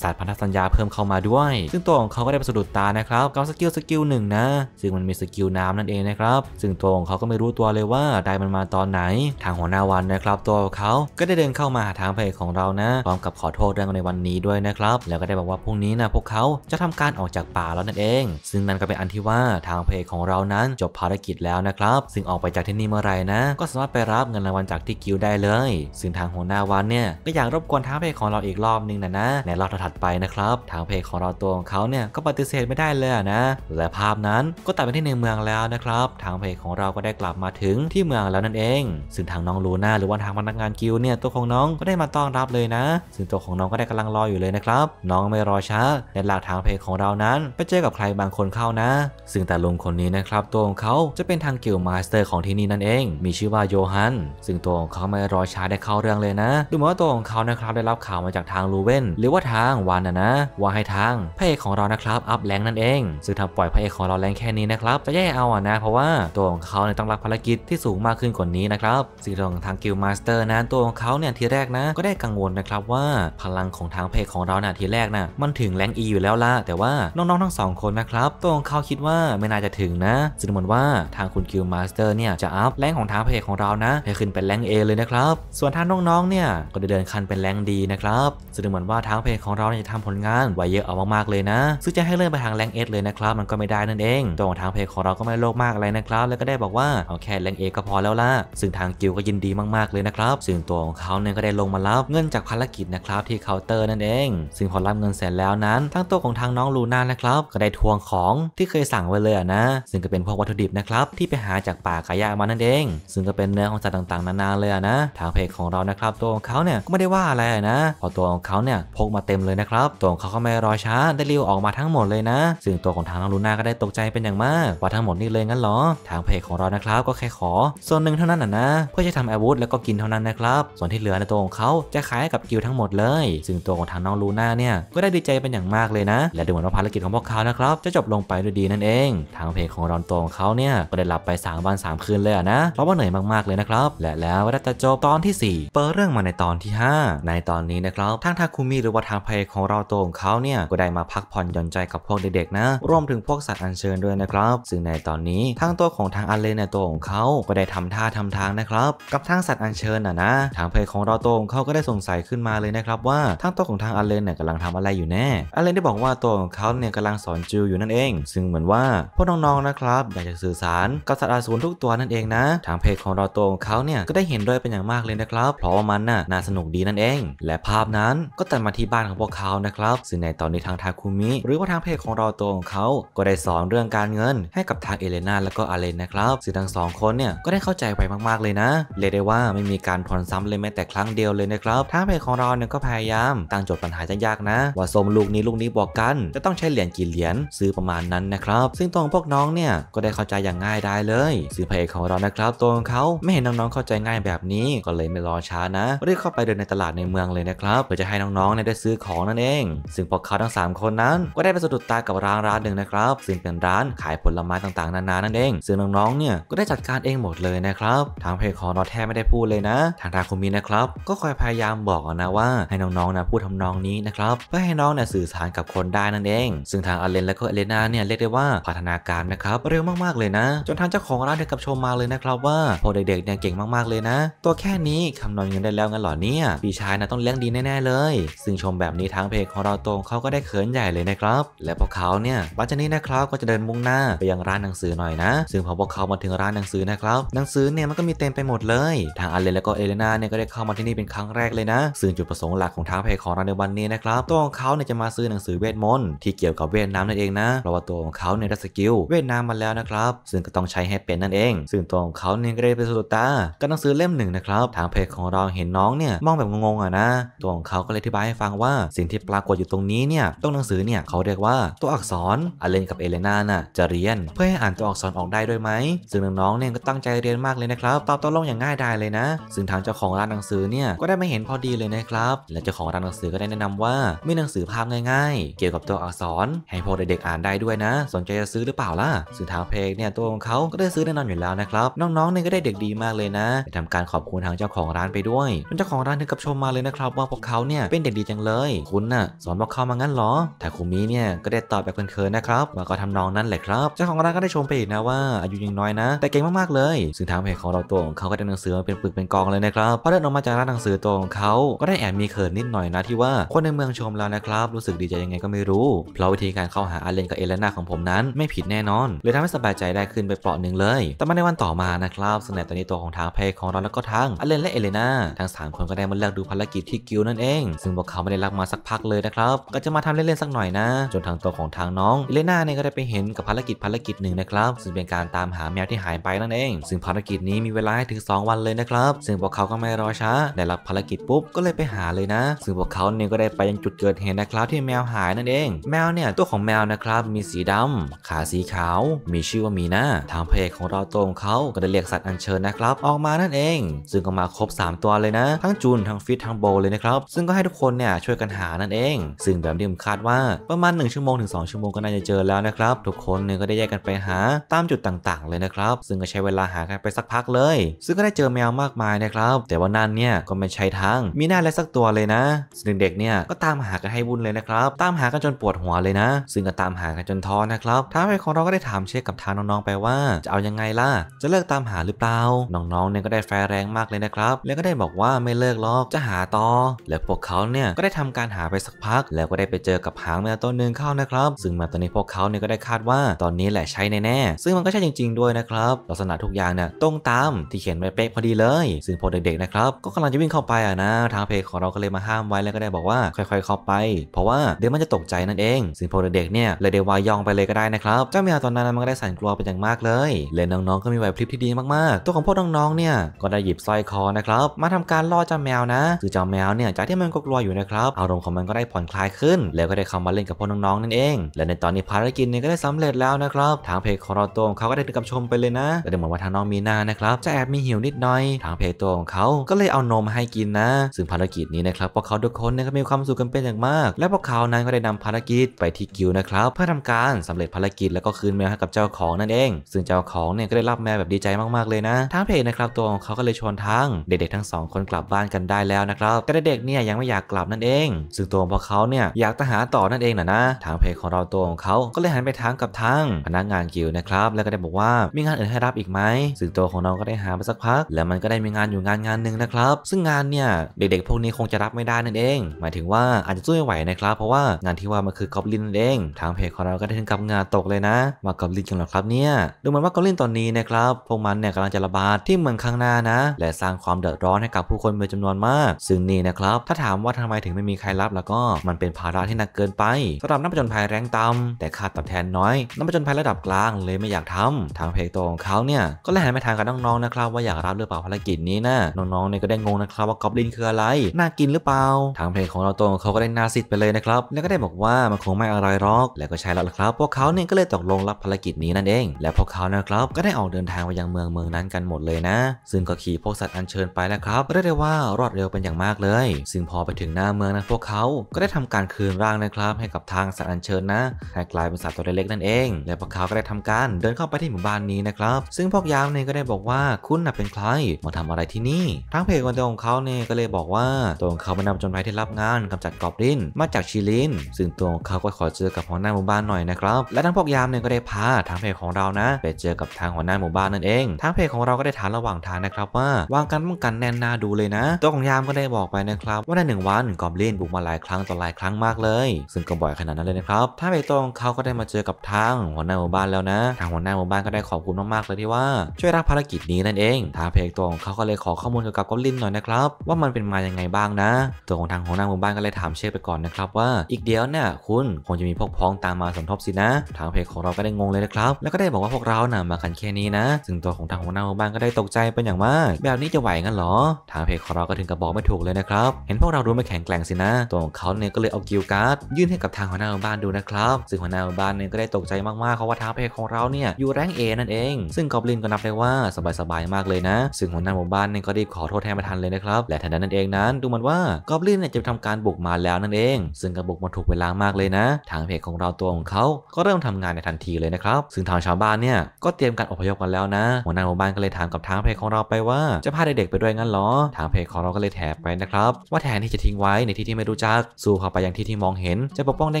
ศาสตร์พันธสัญญาเพิ่มเข้ามาด้วย ซึ่งตัวของเขาก็ได้ประสดุดตานะครับกับสกิลสกิลหนึ่งนะซึ่งมันมีสกิลน้ำนั่นเองนะครับซึ่งตัวของเขาก็ไม่รู้ตัวเลยว่าได้มันมาตอนไหน ทางหัวหน้าวันนะครับ ตัวเขาก็ได้เดินเข้ามาหาทางเพจของเรานะพร้อมกับขอโทษเรื่องในวันนี้ด้วยนะครับแล้วก็ได้บอกว่าพรุ่งนี้นะพวกเขาจะทำการออกจากป่าแล้วนั่นเอง ซึ่งนั่นก็เป็นอันที่ว่าทางเพจของเรานั้น จบภารกิจแล้วนะครับ ซึ่งออกไปจากที่นี่เมื่อไหร่นะก็สามารถไปรับเงินรางวัลจากที่กิลได้เลย ซึ่งทางหัวหน้าวันเนี่ยก็อยากรบกวนทางเพจของเราอีกรอบนึงนะนะในรอบถัดไปนะครับ ทางเพจของเราตัวของเขาเนี่ยก็ปฏิเสธไม่ได้เลยนะและภาพนั้นก็ตัดไปที่ในเมืองแล้วนะครับ ทางเพจของเราก็ได้กลับมาถึงที่เมืองแล้วนั่นเอง ซึ่งทางน้องลูน่าหรือว่าทางพนักงานกิลเนี่ยตัวของน้องก็ได้มาต้อนรับเลยนะซึ่ง ตัวของน้องก็ได้กำลังรออยู่เลยนะครับ น้องไม่รอช้าในหลักทางเพจของเรานั้นไปเจอกับใครบางคนเข้านะ ซึ่งแต่ลุงคนนี้นะครับตัวของเขาจะเป็นทางกิลมาสเตอร์ ของที่นี่นั่นเอง มีชื่อว่าโยฮันซึ่งตัวของเขาไม่รอช้าได้เข้าเรื่องเลยนะดูเหมือนว่าตัวของเขานะครับได้รับข่าวมาจากทางลูเวนหรือว่าทางวานนะนะ ว่าให้ทางพระเอกของเรานะครับอัพแรงนั่นเองซึ่งถ้าปล่อยพระเอกของเราแรงแค่นี้นะครับจะแย่เอาอ่ะนะเพราะว่าตัวของเขาเนี่ยต้องรับภารกิจที่สูงมากขึ้นกว่านี้นะครับสิ่งของทางกิลมาสเตอร์นะตัวของเขาเนี่ยทีแรกนะ ก็ได้กังวลนะครับว่าพลังของทางเพกของเราเนะ่ยทีแรกนะมันถึงแรงอีอยู่แล้วละแต่ว่าน้องๆทั้งสองคนนะครับตัวของเขาคิดว่าไม่น่าจะถึงนะซึ่งหมือนว่าทางคุณกิลมาสเตอร์เนี่ยจะอัพแรงของทางเพกของเรานะ ให้ขึ้นเป็นแรงเอเลยนะครับส่วนทางน้องๆเนี่ยก็ได้เดินคันไป็นแรงดีนะครับซึ่งเหมือนว่าทางเพจของเราจะทำผลงานไว้เยอะเอามากๆเลยนะ ซึ่งจะให้เลื่อนไปทางแรงเอสเลยนะครับ มันก็ไม่ได้นั่นเองตัวของทางเพจของเราก็ไม่โลภมากอะไรนะครับ แล้วก็ได้บอกว่าเอาแค่แรงเอก็พอแล้วล่ะ ซึ่งทางกิวก็ยินดีมากๆเลยนะครับ ซึ่งตัวของเขาเนี่ยก็ได้ลงมารับเงินจากภารกิจนะครับที่เคาน์เตอร์นั่นเอง ซึ่งพอรับเงินเสร็จแล้วนั้นท้งตัวของทางน้องลูน่านะครับ ก็ได้ทวงของที่เคยสั่งไว้เลยนะ ซึ่งก็เป็นพวกวัตถุดิบนะครับที่ไปหาจากป่ากายะมานั่นเองซึ่งก็เป็นเนื้อของสัตว์ต่างๆนานาเลยนะทางเพจของเรานะครับตัวของเขาเนี่ยก็ไม่ได้ว่าอะไรนะพอตัวของเขาเนี่ยพกมาเต็มเลยนะครับตัวของเขาก็ไม่รอช้าได้รีวออกมาทั้งหมดเลยนะ ซึ่งตัวของทางน้องลูน่าก็ได้ตกใจเป็นอย่างมากว่าทั้งหมดนี่เลยงั้นหรอทางเพจของเรานะครับก็แค่ขอส่วนหนึ่งเท่านั้นนะนะเพื่อจะทำอาวุธแล้วก็กินเท่านั้นนะครับส่วนที่เหลือในตัวของเขาจะขายกับกิลทั้งหมดเลยซึ่งตัวของทางน้องลูน่าเนี่ยก็ได้ดีใจเป็นอย่างมากเลยนะและดูเหมือนว่าภารกิจของพวกเขานะครับจะจบลงไปด้วยดีนั่นเอง ทางเพจของรอนตัวของเขาเนี่ยก็ได้หลับไป3วัน3คืนเลยนะ เพราะว่าเหนื่อยมากๆเลยนะครับและแล้วก็ไดจบตอนที่ 4 เปิดเรื่องมาในตอนที่5ในตอนนี้นะครับ ทั้งทาคุมิหรือว่าทางเพาของเราตัวของเขาเนี่ยก็ได้มาพักผ่อนหย่อนใจกับพวกเด็กๆนะรวมถึงพวกสัตว์อันเชิญด้วยนะครับ ซึ่งในตอนนี้ทั้งตัวของทางอนเลนในตัวของเขาก็ได้ทำท่าทำทางนะครับกับทั้งสัตว์อันเชิญอ่ะนะ ทางเพาของเราตัวของเขาก็ได้สงสัยขึ้นมาเลยนะครับ ว่าทั้งตัวของทางอนเลนเนี่ยกำลังทำอะไรอยู่แน่อนเลนได้บอกว่าตัวของเขาเนี่ยกำลังสอนจิวอยู่นั่นเอง ซึ่งเหมือนว่าพวกน้องๆนะครับอยากจะสื่อสารกับสัตว์อาสูรทุกตัวนั่นเองนะ ทางเพจของเราตัวของเขาเนี่ยก็ได้เห็นด้วยเป็นอย่างมากเลยนะครับ เพราะว่ามันน่ะน่าสนุกดีนันนั่นเองและภาพนั้นก็ตัดมาที่บ้านของพวกเขานะครับซึ่งในตอนนี้ ทางทาคุมิ หรือว่าทางเพจของเราตัวของเขา ก็ได้สอนเรื่องการเงิน ให้กับทางเอเลนาและก็อาเลนนะครับซึ่งทั้งสองคนเนี่ยก็ได้เข้าใจไปมากๆเลยนะเรียกได้ว่าไม่มีการผ่อนซ้ำเลยแม้แต่ครั้งเดียวเลยนะครับทางเพจของเราเนี่ยก็พยายามตั้งโจทย์ปัญหายากนะ ว่าสมลูกนี้ลูกนี้บอกกัน จะต้องใช้เหรียญกี่เหรียญซื้อประมาณนั้นนะครับ ซึ่งตรงพวกน้องเนี่ยก็ได้เข้าใจอย่างง่ายได้เลยซึ่งเพจของเรานะครับตัวของเขาไม่เห็นน้องๆเข้าใจง่ายแบบนี้ก็เลยไม่รอช้านะรีบเข้าไปเดินในตลาดในเมืองเลยนะครับเพื่อจะให้น้องๆได้ซื้อของนั่นเอง ซึ่งพวกเขาทั้ง 3 คนนั้นก็ได้ไปสะดุดตากับร้านร้านหนึ่งนะครับซึ่งเป็นร้านขายผลไม้ต่างๆนานานั่นเองซึ่งน้องๆเนี่ยก็ได้จัดการเองหมดเลยนะครับทางเพคของนอแทบไม่ได้พูดเลยนะทางทาคุมีนะครับก็คอยพยายามบอกนะว่าให้น้องๆนะพูดทำนองนี้นะครับเพื่อให้น้องเนี่ยสื่อสารกับคนได้นั่นเอง ซึ่งทางอเลนและก็เอเลนาเนี่ยเรียกได้ว่าพัฒนาการนะครับเร็วมากๆเลยนะ จนทางเจ้าของร้านได้กับชมมาเลยนะครับว่าพอเด็กๆเนี่ยเก่งมากๆเลยนะ ตัวแค่นี้คานวณเงินได้แล้วงั้นหรอเนี่ยพีชายนะต้องเลี้ยงดีแน่ๆเลย ซึ่งชมแบบนี้ทางเพจของเราตรงเขาก็ได้เขินใหญ่เลยนะครับและพวกเขาเนี่ยบังจานี้นะครับก็จะเดินมุ่งหน้าไปยังร้านหนังสือหน่อยนะ ซึ่งพอพวกเขามาถึงร้านหนังสือนะครับหนังสือเนี่ยมันก็มีเต็มไปหมดเลยทางอเลนและก็เอเลนาเนี่ยก็ได้เข้ามาที่นี่เป็นครั้งแรกเลยนะซึ่งจุดประสงค์หลักของทางเพจของเราในวันนี้นะครับตัวของเขาเนี่ยจะมาซื้อหนังสือเวทมนต์ที่เกี่ยวกับเวทน้ำนั่นเองนะเพราะว่าตัวของเขาเนี่ยได้สกิลเวทน้ำมาแล้วนะครับซึ่งก็ต้องใช้ให้เป็นนั่นเอง ซึ่งตัวของเขาเนี่ยก็ได้ไปสุดตากับหนังสือเล่มหนึ่งนะครับทางเพจของเราเห็นน้องเนี่ยมองแบบงงงอะนะ ตัวของเขาก็เลยอธิบายให้ฟังว่าสิ่งที่ปรากฏอยู่ตรงนี้เนี่ยตัวหนังสือเนี่ย เขาเรียกว่าตัวอักษรอเลนกับเอเลนาน่ะจะเรียนเพื่อให้อ่านตัวอักษรออกได้ด้วยไหมซึ่งน้องๆเนี่ยก็ตั้งใจเรียนมากเลยนะครับตอบตกลงอย่างง่ายดายเลยนะซึ่งทางเจ้าของร้านหนังสือเนี่ยก็ได้ไม่เห็นพอดีเลยนะครับและเจ้าของร้านหนังสือก็ได้แนะนำว่ามีหนังสือภาพง่าย ๆ เกี่ยวกับตัวอักษรให้พวกเด็กๆอ่านได้ด้วยนะสนใจจะซื้อหรือเปล่าล่ะซึ่งทางเพลงเนี่ยตัวของเขาก็ได้ซื้อแน่นอนอยู่แล้วนะครับน้องๆเนี่ยก็ได้เด็กดีมากเลยนะทำการขอบคุณทางเจ้าของร้านไปด้วยเจ้าของร้านถึงกับชมมาเลยนะครับว่าพวกเขาเนี่ยเป็นเด็กดีจังเลย คุณน่ะสอนพวกเขามางั้นหรอแต่คุมิเนี่ยก็ได้ตอบแบบเคินๆนะครับว่าก็ทำนองนั้นแหละครับ เจ้าของร้านก็ได้ชมไปอีกนะ ว่าอายุยังน้อยนะ แต่เก่งมากๆเลยซึ่งทางเพจของเราตัวของเขาก็ได้หนังสือเป็นปึกเป็นกองเลยนะครับพอเดินออกมาจากร้านหนังสือตัวของเขาก็ได้แอบมีเขินนิดหน่อยนะ ที่ว่าคนในเมืองชมแล้วนะครับรู้สึกดีใจยังไงก็ไม่รู้เพราะวิธีการเข้าหาอาเลนกับเอเลน่าของผมนั้น ไม่ผิดแน่นอนเลยทำให้สบายใจได้ขึ้นไปเปราะหนึ่งเลยแต่มาในวันต่อมานะครับสแนตตอนนี้ตัวของทางเพจของเราแล้วก็ทางอาเลนและเอเลนาทั้ง3คนก็ได้มาเลือกดูภารกิจที่กิวนั่นเองซึ่งพวกเขาไม่ได้รักมาสักพักเลยนะครับ ก็จะมาทำเล่นๆสักหน่อยนะ จนทางตัวของทางน้องเลน่าเนี่ยก็ได้ไปเห็นกับภารกิจภารกิจหนึ่งนะครับ ซึ่งเป็นการตามหาแมวที่หายไปนั่นเองซึ่งภารกิจนี้มีเวลาถึง 2 วันเลยนะครับ ซึ่งพวกเขาก็ไม่รอช้าได้รับภารกิจปุ๊บก็เลยไปหาเลยนะ ซึ่งพวกเขาเนี่ยก็ได้ไปยังจุดเกิดเหตุนะครับที่แมวหายนั่นเอง แมวเนี่ยตัวของแมวนะครับมีสีดำ ขาสีขาวมีชื่อว่ามีหน้าทางพเพจของเราตัวของเขาก็ได้เรียกสัตว์อัญเชิญนะครับ ออกมานั่นเอง ซึ่งก็มาครบ 3 ตัวเลยนะ ทั้งจูนทั้งฟิิตทางโบเลยนะครับซึ่งก็ให้ทุกคนเนี่ยช่วยกันหานั่นเอง ซึ่งแบบที่ผมคาดว่าประมาณ1ชั่วโมงถึง 2ชั่วโมงก็น่าจะเจอแล้วนะครับทุกคนเนี่ยก็ได้แยกกันไปหาตามจุดต่างๆเลยนะครับ ซึ่งก็ใช้เวลาหากันไปสักพักเลย ซึ่งก็ได้เจอแมวมากมายนะครับแต่ว่านั่นเนี่ย ก็ไม่ใช่ทางมีหน้าและสักตัวเลยนะซึ่งเด็กเนี่ยก็ตามหากันให้วุ่นเลยนะครับตามหากันจนปวดหัวเลยนะซึ่งก็ตามหากันจนท้อนะครับทางไปของเราก็ได้ถามเช็คกับทางน้องๆไปว่าจะเอายังไงล่ะจะเลิกตามหาหรือเปล่าน้องๆเนี่ยก็ได้แฟแรงมากเลยนะครับแล้วก็ได้บอกว่าไม่เลิกหรอกจะหาต่อและพวกเขาเนี่ยก็ได้ทำการหาไปสักพัก แล้วก็ได้ไปเจอกับหางแมวตัวหนึ่งเข้านะครับซึ่งแมวตัวนี้พวกเขาเนี่ยก็ได้คาดว่าตอนนี้แหละใช่แน่ๆซึ่งมันก็ใช่จริง ๆด้วยนะครับลักษณะทุกอย่างเนี่ยตรงตามที่เขียนไว้เป๊ะพอดีเลย ซึ่งพอเด็กๆนะครับก็กำลังจะวิ่งเข้าไปอ่ะนะทางเพจของเราก็เลยมาห้ามไว้แล้วก็ได้บอกว่าค่อย ๆเข้าไป เพราะว่าเดี๋ยวมันจะตกใจนั่นเองซึ่งพอเด็กๆเนี่ยเลยเดวายองไปเลยก็ได้นะครับเจ้าแมวตอนนั้นมันก็ได้สั่นกลัวเป็นอย่างมากเลยและน้องๆก็มีไหวพริบที่ดีมากๆตัวของพวกน้องๆเนี่ยก็ได้หยิบสร้อยคอนะครับมาทำการล่อเจ้าแมวนะคือเจ้าแมวเนี่ยจากที่มันก็กลัวอยู่นะครับอารมณ์ของมันก็ได้ผ่อนคลายขึ้น แล้วก็ได้เข้ามาเล่นกับพวกน้องๆนั่นเอง และในตอนนี้ภารกิจเนี่ยก็ได้สำเร็จแล้วนะครับทางเพจของเราตัวของเขาก็ได้ถึงกับชมไปเลยนะแต่เดหมือนว่าทางน้องมีนานะครับจะแอบมีหิวนิดหน่อย ทางเพจตัวของเขาก็เลยเอานมให้กินนะซึ่งภารกิจนี้นะครับพวกเขาทุกคนเนี่ยก็มีความสุขกันเป็นอย่างมาก และพวกเขานั้นก็ได้นำภารกิจไปที่กิวนะครับเพื่อทำการสำเร็จภารกิจแล้วก็คืนแมวให้กับเจ้าของนั่นเอง ซึ่งเจ้าของเนี่ยก็ได้รับแมวแบบดีใจมากๆเลยนะทางเพจนะครับตัวของเขาก็เลยชวนทางเด็กๆทั้งสองคนกลับบ้านกันได้แล้วแล้วนะครับแต่เด็กเนี่ยยังไม่อยากกลับนั่นเอง ซึ่งตัวของพวกเขาเนี่ยอยากจหาต่อนั่นเองนะนะทางเพจของเราตัวของเขาก็เลยหันไปถามกับทางพนักงานกิวนะครับแล้วก็ได้บอกว่า มีงานอื่น ให้รับอีกไหมซึ่งตัวของน้องก็ได้หาไปสักพักแล้วมันก็ได้มีงานอยู่งานงานหนึ่งนะครับ ซึ่งงานเนี่ยเด็กๆ พวกนี้คงจะรับไม่ได้นั่นเอง หมายถึงว่าอาจจะสู้ไม่ไหวนะครับเพราะว่างานที่ว่ามันคือกอบลินนั่นเองทางเพจของเราก็ได้ถึงกับงานตกเลยนะมากอบลินกันหรอครับเนี่ยดูเหมือนว่ากอบลินตอนนี้นะครับพวกมันเนี่ยกำลังจะระบาดที่เมืองข้างหน้านะ และสร้างความเดือดร้อนให้กับผู้คนเป็นจำนวนมาากซึ่งนี่นะครับถ้าถามว่าทำไมถึงไม่มีใครรับแล้วก็มันเป็นภาระที่หนักเกินไปสำหรับนักะจนภัยแรงต่ำแต่ค่าตอบแทนน้อยนักะจนภัยระดับกลางเลยไม่อยากทำ ทางเพจตัวของเขาเนี่ยก็เลยหันไปทางกับน้องๆนะครับว่าอยากรับหรือเปล่าภารกิจนี้นะน้องๆเนี่ยก็ได้งงนะครับว่ากอบลินคืออะไรน่ากินหรือเปล่า ทางเพจของเราตัวของเขาก็ได้นาซิดไปเลยนะครับแล้วก็ได้บอกว่ามันคงไม่อร่อยหรอกแล้วก็ใช่แล้วครับ พวกเขาเนี่ยก็เลยตกลงรับภารกิจนี้นั่นเองและพวกเขานะครับก็ได้ออกเดินทางไปยังเมืองเมืองนั้นกันหมดเลยนะ ซึ่งก็ขี่พวกสัตว์อันเชิญไปแล้วครับเรียกได้ว่ารอดเร็วเป็นอย่างมากเลย ซึ่งพอไปถึงหน้าเมืองนะพวกเขาก็ได้ทำการคืนร่างนะครับให้กับทางสารอัญเชิญนะให้กลายเป็นสัตว์ตัวเล็กนั่นเอง และพวกเขาก็ได้ทำการเดินเข้าไปที่หมู่บ้านนี้นะครับ ซึ่งพวกยามเนี่ยก็ได้บอกว่าคุณน่ะเป็นใครมาทำอะไรที่นี่ ทางเพจวันตัวของเขาเนี่ยก็เลยบอกว่าตัวของเขาเป็นนำจนไัที่รับงานกำจัดกอบดิน มาจากชิลิน ซึ่งตัวของเขาก็ขอเจอกับหัวหน้าหมู่บ้านหน่อยนะครับ และทั้งพวกยามเนี่ยก็ได้พาทางเพจของเรานะ ไปเจอกับทางหัวหน้าหมู่บ้านนั่นเอง ทางเพจของเราก็ได้ถามระหว่างทางนะครับว่าวางกันป้องกันแน่นหนาดูเลยนะตัวของยามก็ได้บอกไปนะครับ ว่าในหนึ่งวันกอบลินบุกมาหลายครั้งต่อหลายครั้งมากเลยซึ่งก็บ่อยขนาดนั้นเลยนะครับถ้าไปตรงเขาก็ได้มาเจอกับทางหัวหน้าหมู่บ้านแล้วนะ ทางหัวหน้าหมู่บ้านก็ได้ขอบคุณมากๆเลยที่ว่าช่วยรับภารกิจนี้นั่นเอง ทางเพกตรงเขาก็เลยขอข้อมูลเกี่ยวกับกอบลินหน่อยนะครับว่ามันเป็นมายังไงบ้างนะตัวของทางหัวหน้าหมู่บ้านก็เลยถามเชฟไปก่อนนะครับ ว่าอีกเดียวเนี่ยคุณคงจะมีพวกพ้องตามมาสมทบสินะ ทางเพจของเราก็ได้งงเลยนะครับแล้วก็ได้บอกว่าพวกเราน่ะมากันแค่นี้นะ ซึ่งตัวของทางหัวหน้าหมู่บ้านก็ได้ตกใจเป็นอย่างมากแบบนี้จะไหวงั้นหรอ ทางเพจของเราก็ถึงกับบอกไม่ถูกเลยนะครับ เห็นพวกเราดูไม่แข็งแกร่งสินะ ตัวของเขาเนี่ยก็เลยเอากิลการ์ดยื่นให้กับทางหัวหน้าบ้านดูนะครับ ซึ่งหัวหน้าบ้านเนี่ยก็ได้ตกใจมากๆเขาว่าท้าเพของเราเนี่ยอยู่แรงเอนั่นเอง ซึ่งกอบลินก็นับได้ว่าสบายๆมากเลยนะ ซึ่งหัวหน้าหมู่บ้านเนี่ยก็รีบขอโทษแทนประธานเลยนะครับ และทันใดนั้นเองนั้น ดูเหมือนว่ากอบลินเนี่ยจะทำการบุกมาแล้วนั่นเอง ซึ่งการบุกมาถูกเวลามากเลยนะ ทางเพจของเราตัวของเขา ก็เริ่มทำงานในทันทีเลยนะครับ ซึ่งทางชาวบ้านเนี่ยก็เตรียมการอพยพกันแล้วนะหัวหน้าหมู่บ้านก็เลยถามกับทางเพจของเราไปว่าจะพาเด็กๆไปด้วยงั้นหรอทางเพจของเราก็เลยแถแบไปนะครับว่าแทนที่จะทิ้งไว้ในที่ที่ไม่รู้จัก สู้เข้าไปยังที่ที่มองเห็น จะปกป้องได้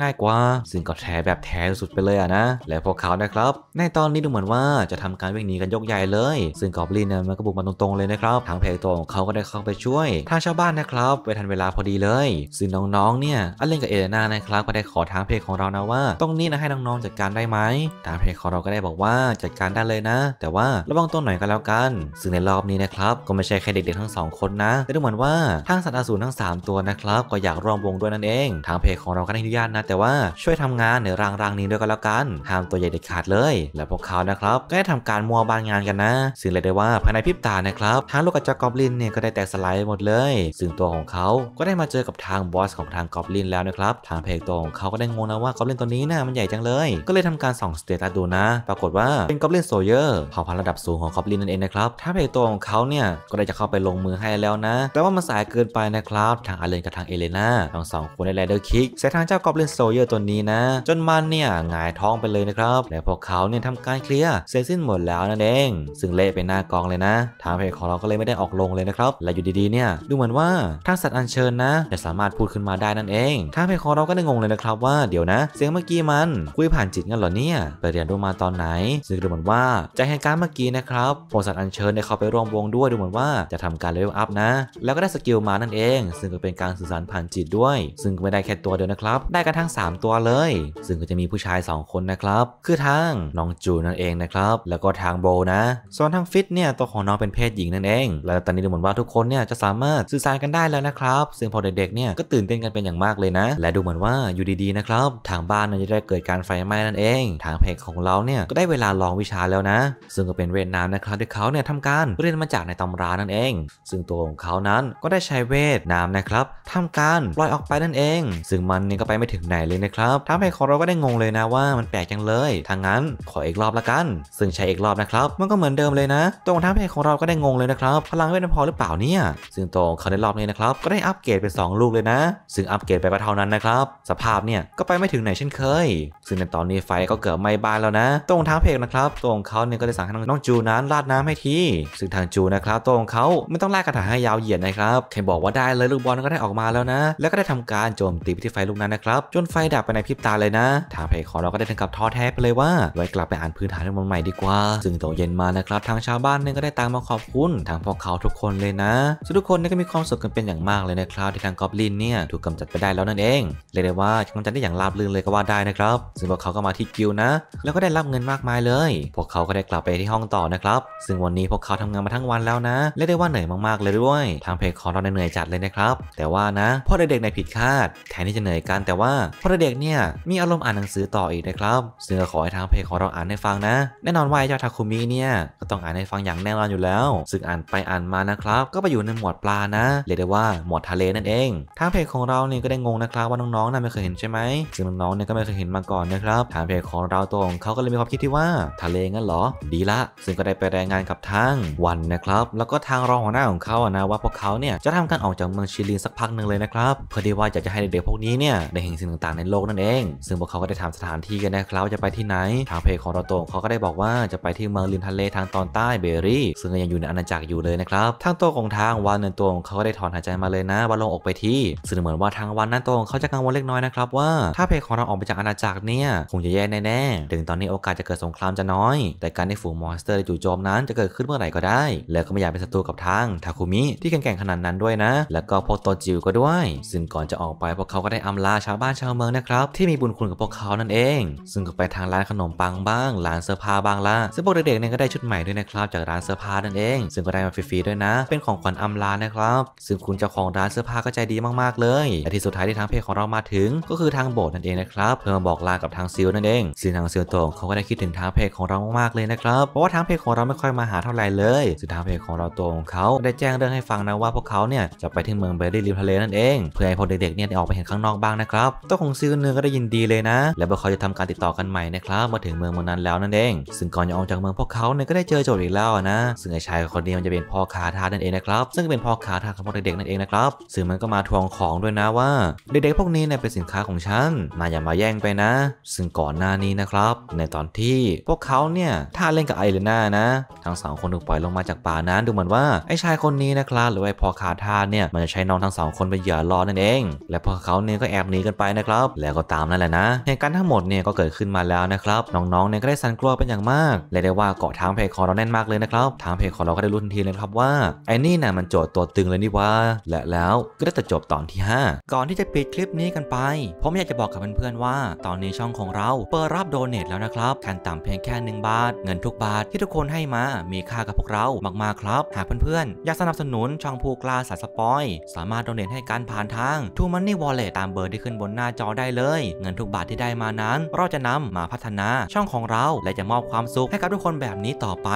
ง่ายกว่าซึ่งก็แทบแบบแท้สุดไปเลยอะนะ และพวกเขานะครับ ในตอนนี้ดูเหมือนว่าจะทำการวิ่งหนีกันยกใหญ่เลย ซึ่งกอบลินเนี่ยมันก็บุกมาตรงๆเลยนะครับ ทางเพลโตของเขาก็ได้เข้าไปช่วย ทางชาวบ้านนะครับ ไปทันเวลาพอดีเลย ซึ่งน้องๆเนี่ยอเลนกับเอเลนานะครับ ก็ได้ขอทางเพลของเรานะว่าตรงนี้นะให้น้องๆจัดการได้ไหมทางเพลของเราก็ได้บอกว่าจัดการได้เลยนะ แต่ว่าระวังตัวหน่อยก็แล้วกัน ซึ่งในรอบนี้นะครับก็ไม่ใช่แค่เด็กๆทั้งสองคนนะแต่ดูเหมือนว่าทั้งสัตว์อสูรทั้ง 3 ตัวนะครับก็อยากร่วมวงด้วยนั่นเอง ทางเพจของเราก็ได้อนุญาตนะ แต่ว่าช่วยทำงานในรางรางนี้ด้วยก็แล้วกันห้ามตัวใหญ่เด็ดขาดเลย และพวกเขานะครับ ก็ได้ทำการมัวบานงานกันนะ ซึ่งเลยได้ว่า ภายในพริบตานะครับ ทางลูกกระจกกอบลินเนี่ยก็ได้แตกสลายหมดเลย ซึ่งตัวของเขาก็ได้มาเจอกับทางบอสของทางกอบลินแล้วนะครับทางเพจตัวของเขาก็ได้งงนะว่ากอบลินตัวนี้นะ่ะมันใหญ่จังเลย ก็เลยทำการส่องสเตตัสดูนะปรากฏว่าเป็นกอบลินโซเยอร์เผ่าพันธุ์ระดับสูงของกอบลินนั่นเองนะครับถ้าเพจตัวของเขาเนี่ยก็ได้จะเข้าไปลงมือให้แล้วนะแตว่ามันสายเกินไปนะครับทางอาเลนกับทางเอเลนาทั้งสองคนได้แลเดอร์คิกใส่ทางเจ้ากอบเลนโซเยอร์ตัวนี้นะ จนมันเนี่ยหงายท้องไปเลยนะครับ และพวกเขาเนี่ยทำการเคลียร์ เสร็จสิ้นหมดแล้วนั่นเอง ซึ่งเละไปหน้ากองเลยนะทางเพจของเราก็เลยไม่ได้ออกลงเลยนะครับ และอยู่ดีๆเนี่ยดูเหมือนว่าทางสัตว์อัญเชิญนะจะสามารถพูดขึ้นมาได้นั่นเองทางเพจของเราก็ได้งงเลยนะครับว่าเดี๋ยวนะ เสียงเมื่อกี้มันคุยผ่านจิตกันเหรอเนี่ยไปเรียนรู้มาตอนไหนซึ่งดูเหมือนว่าจากเหตุการณ์เมื่อกี้นะครับโกสัตว์อัญเชิญได้เข้าไปร่วมวงด้วยดูเหมือนว่าจะทำการเลเวลอัพนะและก็ได้สกิลมานั่นเอง ซึ่งก็เป็นการสื่อสารผ่านจิตด้วย ซึ่งก็ไม่ได้แค่ตัวเดียวนะครับ ได้กันทั้ง 3 ตัวเลย ซึ่งก็จะมีผู้ชาย 2 คนนะครับ คือทางน้องจูนั่นเองนะครับ แล้วก็ทางโบนะส่วนทางฟิตเนี่ยตัวของน้องเป็นเพศหญิงนั่นเอง และตอนนี้ดูเหมือนว่าทุกคนเนี่ยจะสามารถสื่อสารกันได้แล้วนะครับ ซึ่งพอเด็กๆเนี่ยก็ตื่นเต้นกันเป็นอย่างมากเลยนะ และดูเหมือนว่าอยู่ดีๆนะครับทางบ้านเนี่ยจะได้เกิดการไฟไหม้นั่นเอง ทางเพจของเราเนี่ยก็ได้เวลาลองวิชาแล้วนะ ซึ่งก็เป็นเวียดนามนะครับที่เขาเนี่ยทำการเรียนมาจากในตำรานั่นเอง ซึ่งตัวของเขานั้น้นก็ได้ใช้เวทน้ำนะครับทำการปล่อยออกไปนั่นเอง ซึ่งมันนี่ก็ไปไม่ถึงไหนเลยนะครับทำให้ของเราก็ได้งงเลยนะว่ามันแปลกจังเลยทางนั้นขออีกรอบละกัน ซึ่งใช้อีกรอบนะครับมันก็เหมือนเดิมเลยนะตัวองทำให้ของเราก็ได้งงเลยนะครับพลังเวทพอหรือเปล่าเนี่ยซึ่งตัวงเขาในรอบนี้นะครับก็ได้อัปเกรดเป็น2ลูกเลยนะ ซึ่งอัปเกรดไปประเท่านั้นนะครับ สภาพเนี่ยก็ไปไม่ถึงไหนเช่นเคย ซึ่งในตอนนี้ไฟก็เกือบไหม้บ้านแล้วนะตัวองทางเพกนะครับตัวของเขาเนี่ยก็ได้สั่งให้น้องจูนั้นราดน้ำให้ทีซึ่งทางจูนะครับ ตรงเขาไม่ต้องลกกระถางให้ยาวเหยียดนะครับใครบอกว่าได้เลยลูกบอลก็ได้ออกมาแล้วนะ แล้วก็ได้ทำการโจมตีไปที่ไฟลูกนั้นนะครับ จนไฟดับไปในพริบตาเลยนะ ทางเพคของเราก็ได้ถึงกับท้อแท้ไปเลยว่า ไว้กลับไปอ่านพื้นฐานเรื่องใหม่ดีกว่า ซึ่งตกเย็นมานะครับ ทางชาวบ้านเนี่ยก็ได้ตามมาขอบคุณ ทางพวกเขาทุกคนเลยนะซึ่งทุกคนเนี่ยก็มีความสุขกันเป็นอย่างมากเลยนะครับที่ทางกอบลินเนี่ยถูกกำจัดไปได้แล้วนั่นเองเรียกได้ว่ากำจัดได้อย่างราบรื่นเลยก็ว่าได้นะครับ ซึ่งพวกเขาก็มาที่กิลนะ แล้วก็ได้รับเงินมากมายเลย พวกเขาก็ได้กลับไปที่ห้องต่อนะครับ ซึ่งวันนี้พวกเขาทำงานมาทั้งวันแล้วนะเรียกได้ว่าเหนื่อยมากๆเลยด้วยทางเพเพลงของเราเหนื่อยจัดเลยนะครับ แต่ว่านะพ่อเด็กๆในผิดคาดแทนที่จะเหนื่อยกัน แต่ว่าพ่อเด็กเนี่ยมีอารมณ์อ่านหนังสือต่ออีกนะครับซึ่งขอให้ทางเพลงของเราอ่านให้ฟังนะ แน่นอนว่าเจ้าทาคุมิเนี่ยก็ต้องอ่านให้ฟังอย่างแน่นอนอยู่แล้วซึ่งอ่านไปอ่านมานะครับก็ไปอยู่ในหมวดปลานะเรียกได้ว่าหมวดทะเลนั่นเอง ทางเพจของเราเนี่ยก็ได้งงนะครับว่า น้องๆน่ะไม่เคยเห็นใช่ไหมซึ่งน้องๆเนี่ยก็ไม่เคยเห็นมาก่อนนะครับทางเพจของเราตรงเขาก็เลยมีความคิดที่ว่า ทะเลงั้นเหรอ ดีละ ซึ่งก็ได้ไปรายงานกับทางวันนะครับ แล้วก็ทางรองหัวหน้าของเขาอะนะว่าพวกเขาเนี่ยจะทำการออกจากเมืองชิลีสักพักหนึ่งเลยนะครับเพื่อที่ว่าอยากจะให้เด็กๆพวกนี้เนี่ยได้เห็นสิ่งต่างๆในโลกนั่นเอง ซึ่งพวกเขาก็ได้ถามสถานที่กันนะครับจะไปที่ไหน ทางเพจของเราโตเขาก็ได้บอกว่าจะไปที่เมืองริมทะเลทางตอนใต้เบรี่ซึ่งยังอยู่ในอาณาจักรอยู่เลยนะครับทางตัวของทางวันเนตัวของเขาก็ได้ถอนหายใจมาเลยนะว่าลงออกไปที่ ซึ่งเหมือนว่าทางวันนั้นตัวของเขาจะกังวลเล็กน้อยนะครับว่าถ้าเพจของเราออกไปจากอาณาจักรเนี่ยคงจะแย่แน่ๆถึงตอนนี้โอกาสจะเกิดสงครามจะน้อยแต่การที่ฝูงมอนสเตอร์จู่โจมนั้น จะเกิดขึ้นเมื่อไหร่ก็ได้ แล้วก็ไม่อยากเป็นศัตรูกับทางทาคุมิที่แข่งแข่งนาดนั้นด้วยนะ แล้วก็พวกตัวจิ๋วก็ด้วย ซึ่งก่อนจะออกไปพวกเขาก็ได้อำลาชาวบ้านชาวเมืองนะครับ ที่มีบุญคุณกับพวกเขานั่นเอง ซึ่งก็ไปทางร้านขนมปังบ้างร้านเสื้อผ้าบ้างละซึ่งพวกเด็กๆเนี่ยก็ได้ชุดใหม่ด้วยนะครับ จากร้านเสื้อผ้านั่นเอง ซึ่งก็ได้มาฟรีๆด้วยนะ เป็นของขวัญอำลานะครับซึ่งคุณเจ้าของร้านเสื้อผ้าก็ใจดีมากๆเลยและที่สุดท้ายที่ทางเพจของเรามาถึง ก็คือทางโบสถ์นั่นเองนะครับเพื่อมาบอกลากับทางซิลนั่นเองซึ่งทางซิลตัวเขาก็ได้คิดถึงทางเพจของเรามากๆเลยนะครับเพราะว่าทางเพจของเราไม่ค่อยมาหาเท่าไหร่เลยซึ่งทางเพจของเราตัวของเขาได้แจ้งเรื่องให้ฟังนะว่าพวกเขาเนี่ยจะไปที่เมืองเบรดี้ริมทะเลนั่นเองเพื่อให้พวกเด็กๆเนี่ยได้ออกไปเห็นข้างนอกบ้างนะครับเจ้าของซื้อเนื้อก็ได้ยินดีเลยนะ แล้วพวกเขาจะทำการติดต่อกันใหม่นะครับเมื่อถึงเมืองเมืองนั้นแล้วนั่นเองซึ่งก่อนจะออกจากเมืองพวกเขาเนี่ยก็ได้เจอโจทย์อีกแล้วนะ ซึ่งไอ้ชายคนนี้มันจะเป็นพ่อคาทาสนั่นเองนะครับซึ่งเป็นพ่อคาทาสของพวกเด็กๆนั่นเองนะครับซึ่งมันก็มาทวงของด้วยนะว่า เด็กๆพวกนี้เนี่ยเป็นสินค้าของฉันนายอย่ามาแย่งไปนะ ซึ่งก่อนหน้านี้นะครับในตอนที่พวกเขาเนี่ยท่าเล่นกับไอเลน่านะทั้งสองคนถูกปล่อยลงมาจากป่านั้นดูเหมือนว่าไอ้ชายคนนี้นะครับหรือไ้พอขาท่าเนี่ยมันจะใช้น้องทั้งสองคนเป็นเหยื่อล้อนั่นเองและพอเขาเนี่ยก็แอบหนีกันไปนะครับแล้วก็ตามนั่นแหละนะเหตุการณ์ทั้งหมดเนี่ยก็เกิดขึ้นมาแล้วนะครับน้องๆเนี่ยก็ได้สั่นกลัวเป็นอย่างมากเลยได้ว่าเกาะทางเพคของเราแน่นมากเลยนะครับทางเพคของเราก็ได้รู้ทันทีเลยครับว่าไอ้นี่น่ะมันโจทย์ตัวตึงเลยนี่ว่าและแล้วก็ได้แต่จบตอนที่ 5 ก่อนที่จะปิดคลิปนี้กันไปผมอยากจะบอกกับเพื่อนๆว่าตอนนี้ช่องของเราเปิดรับโดเนทแล้วนะครับขั้นต่ำเพียงแค่1บาท เงินทุกบาทที่ทุกคนให้มามีค่ากับพวกเรามากๆครับ หากเพื่อนๆอยากสนับสนุนช่องผู้กล้าสาสปอยสามารถดอนเนให้การผ่านทาง True Money Wallet ตามเบอร์ที่ขึ้นบนหน้าจอได้เลยเงินทุกบาทที่ได้มานั้น เราจะนำมาพัฒนาช่องของเราและจะมอบความสุขให้กับทุกคนแบบนี้ต่อไป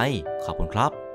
ขอบคุณครับ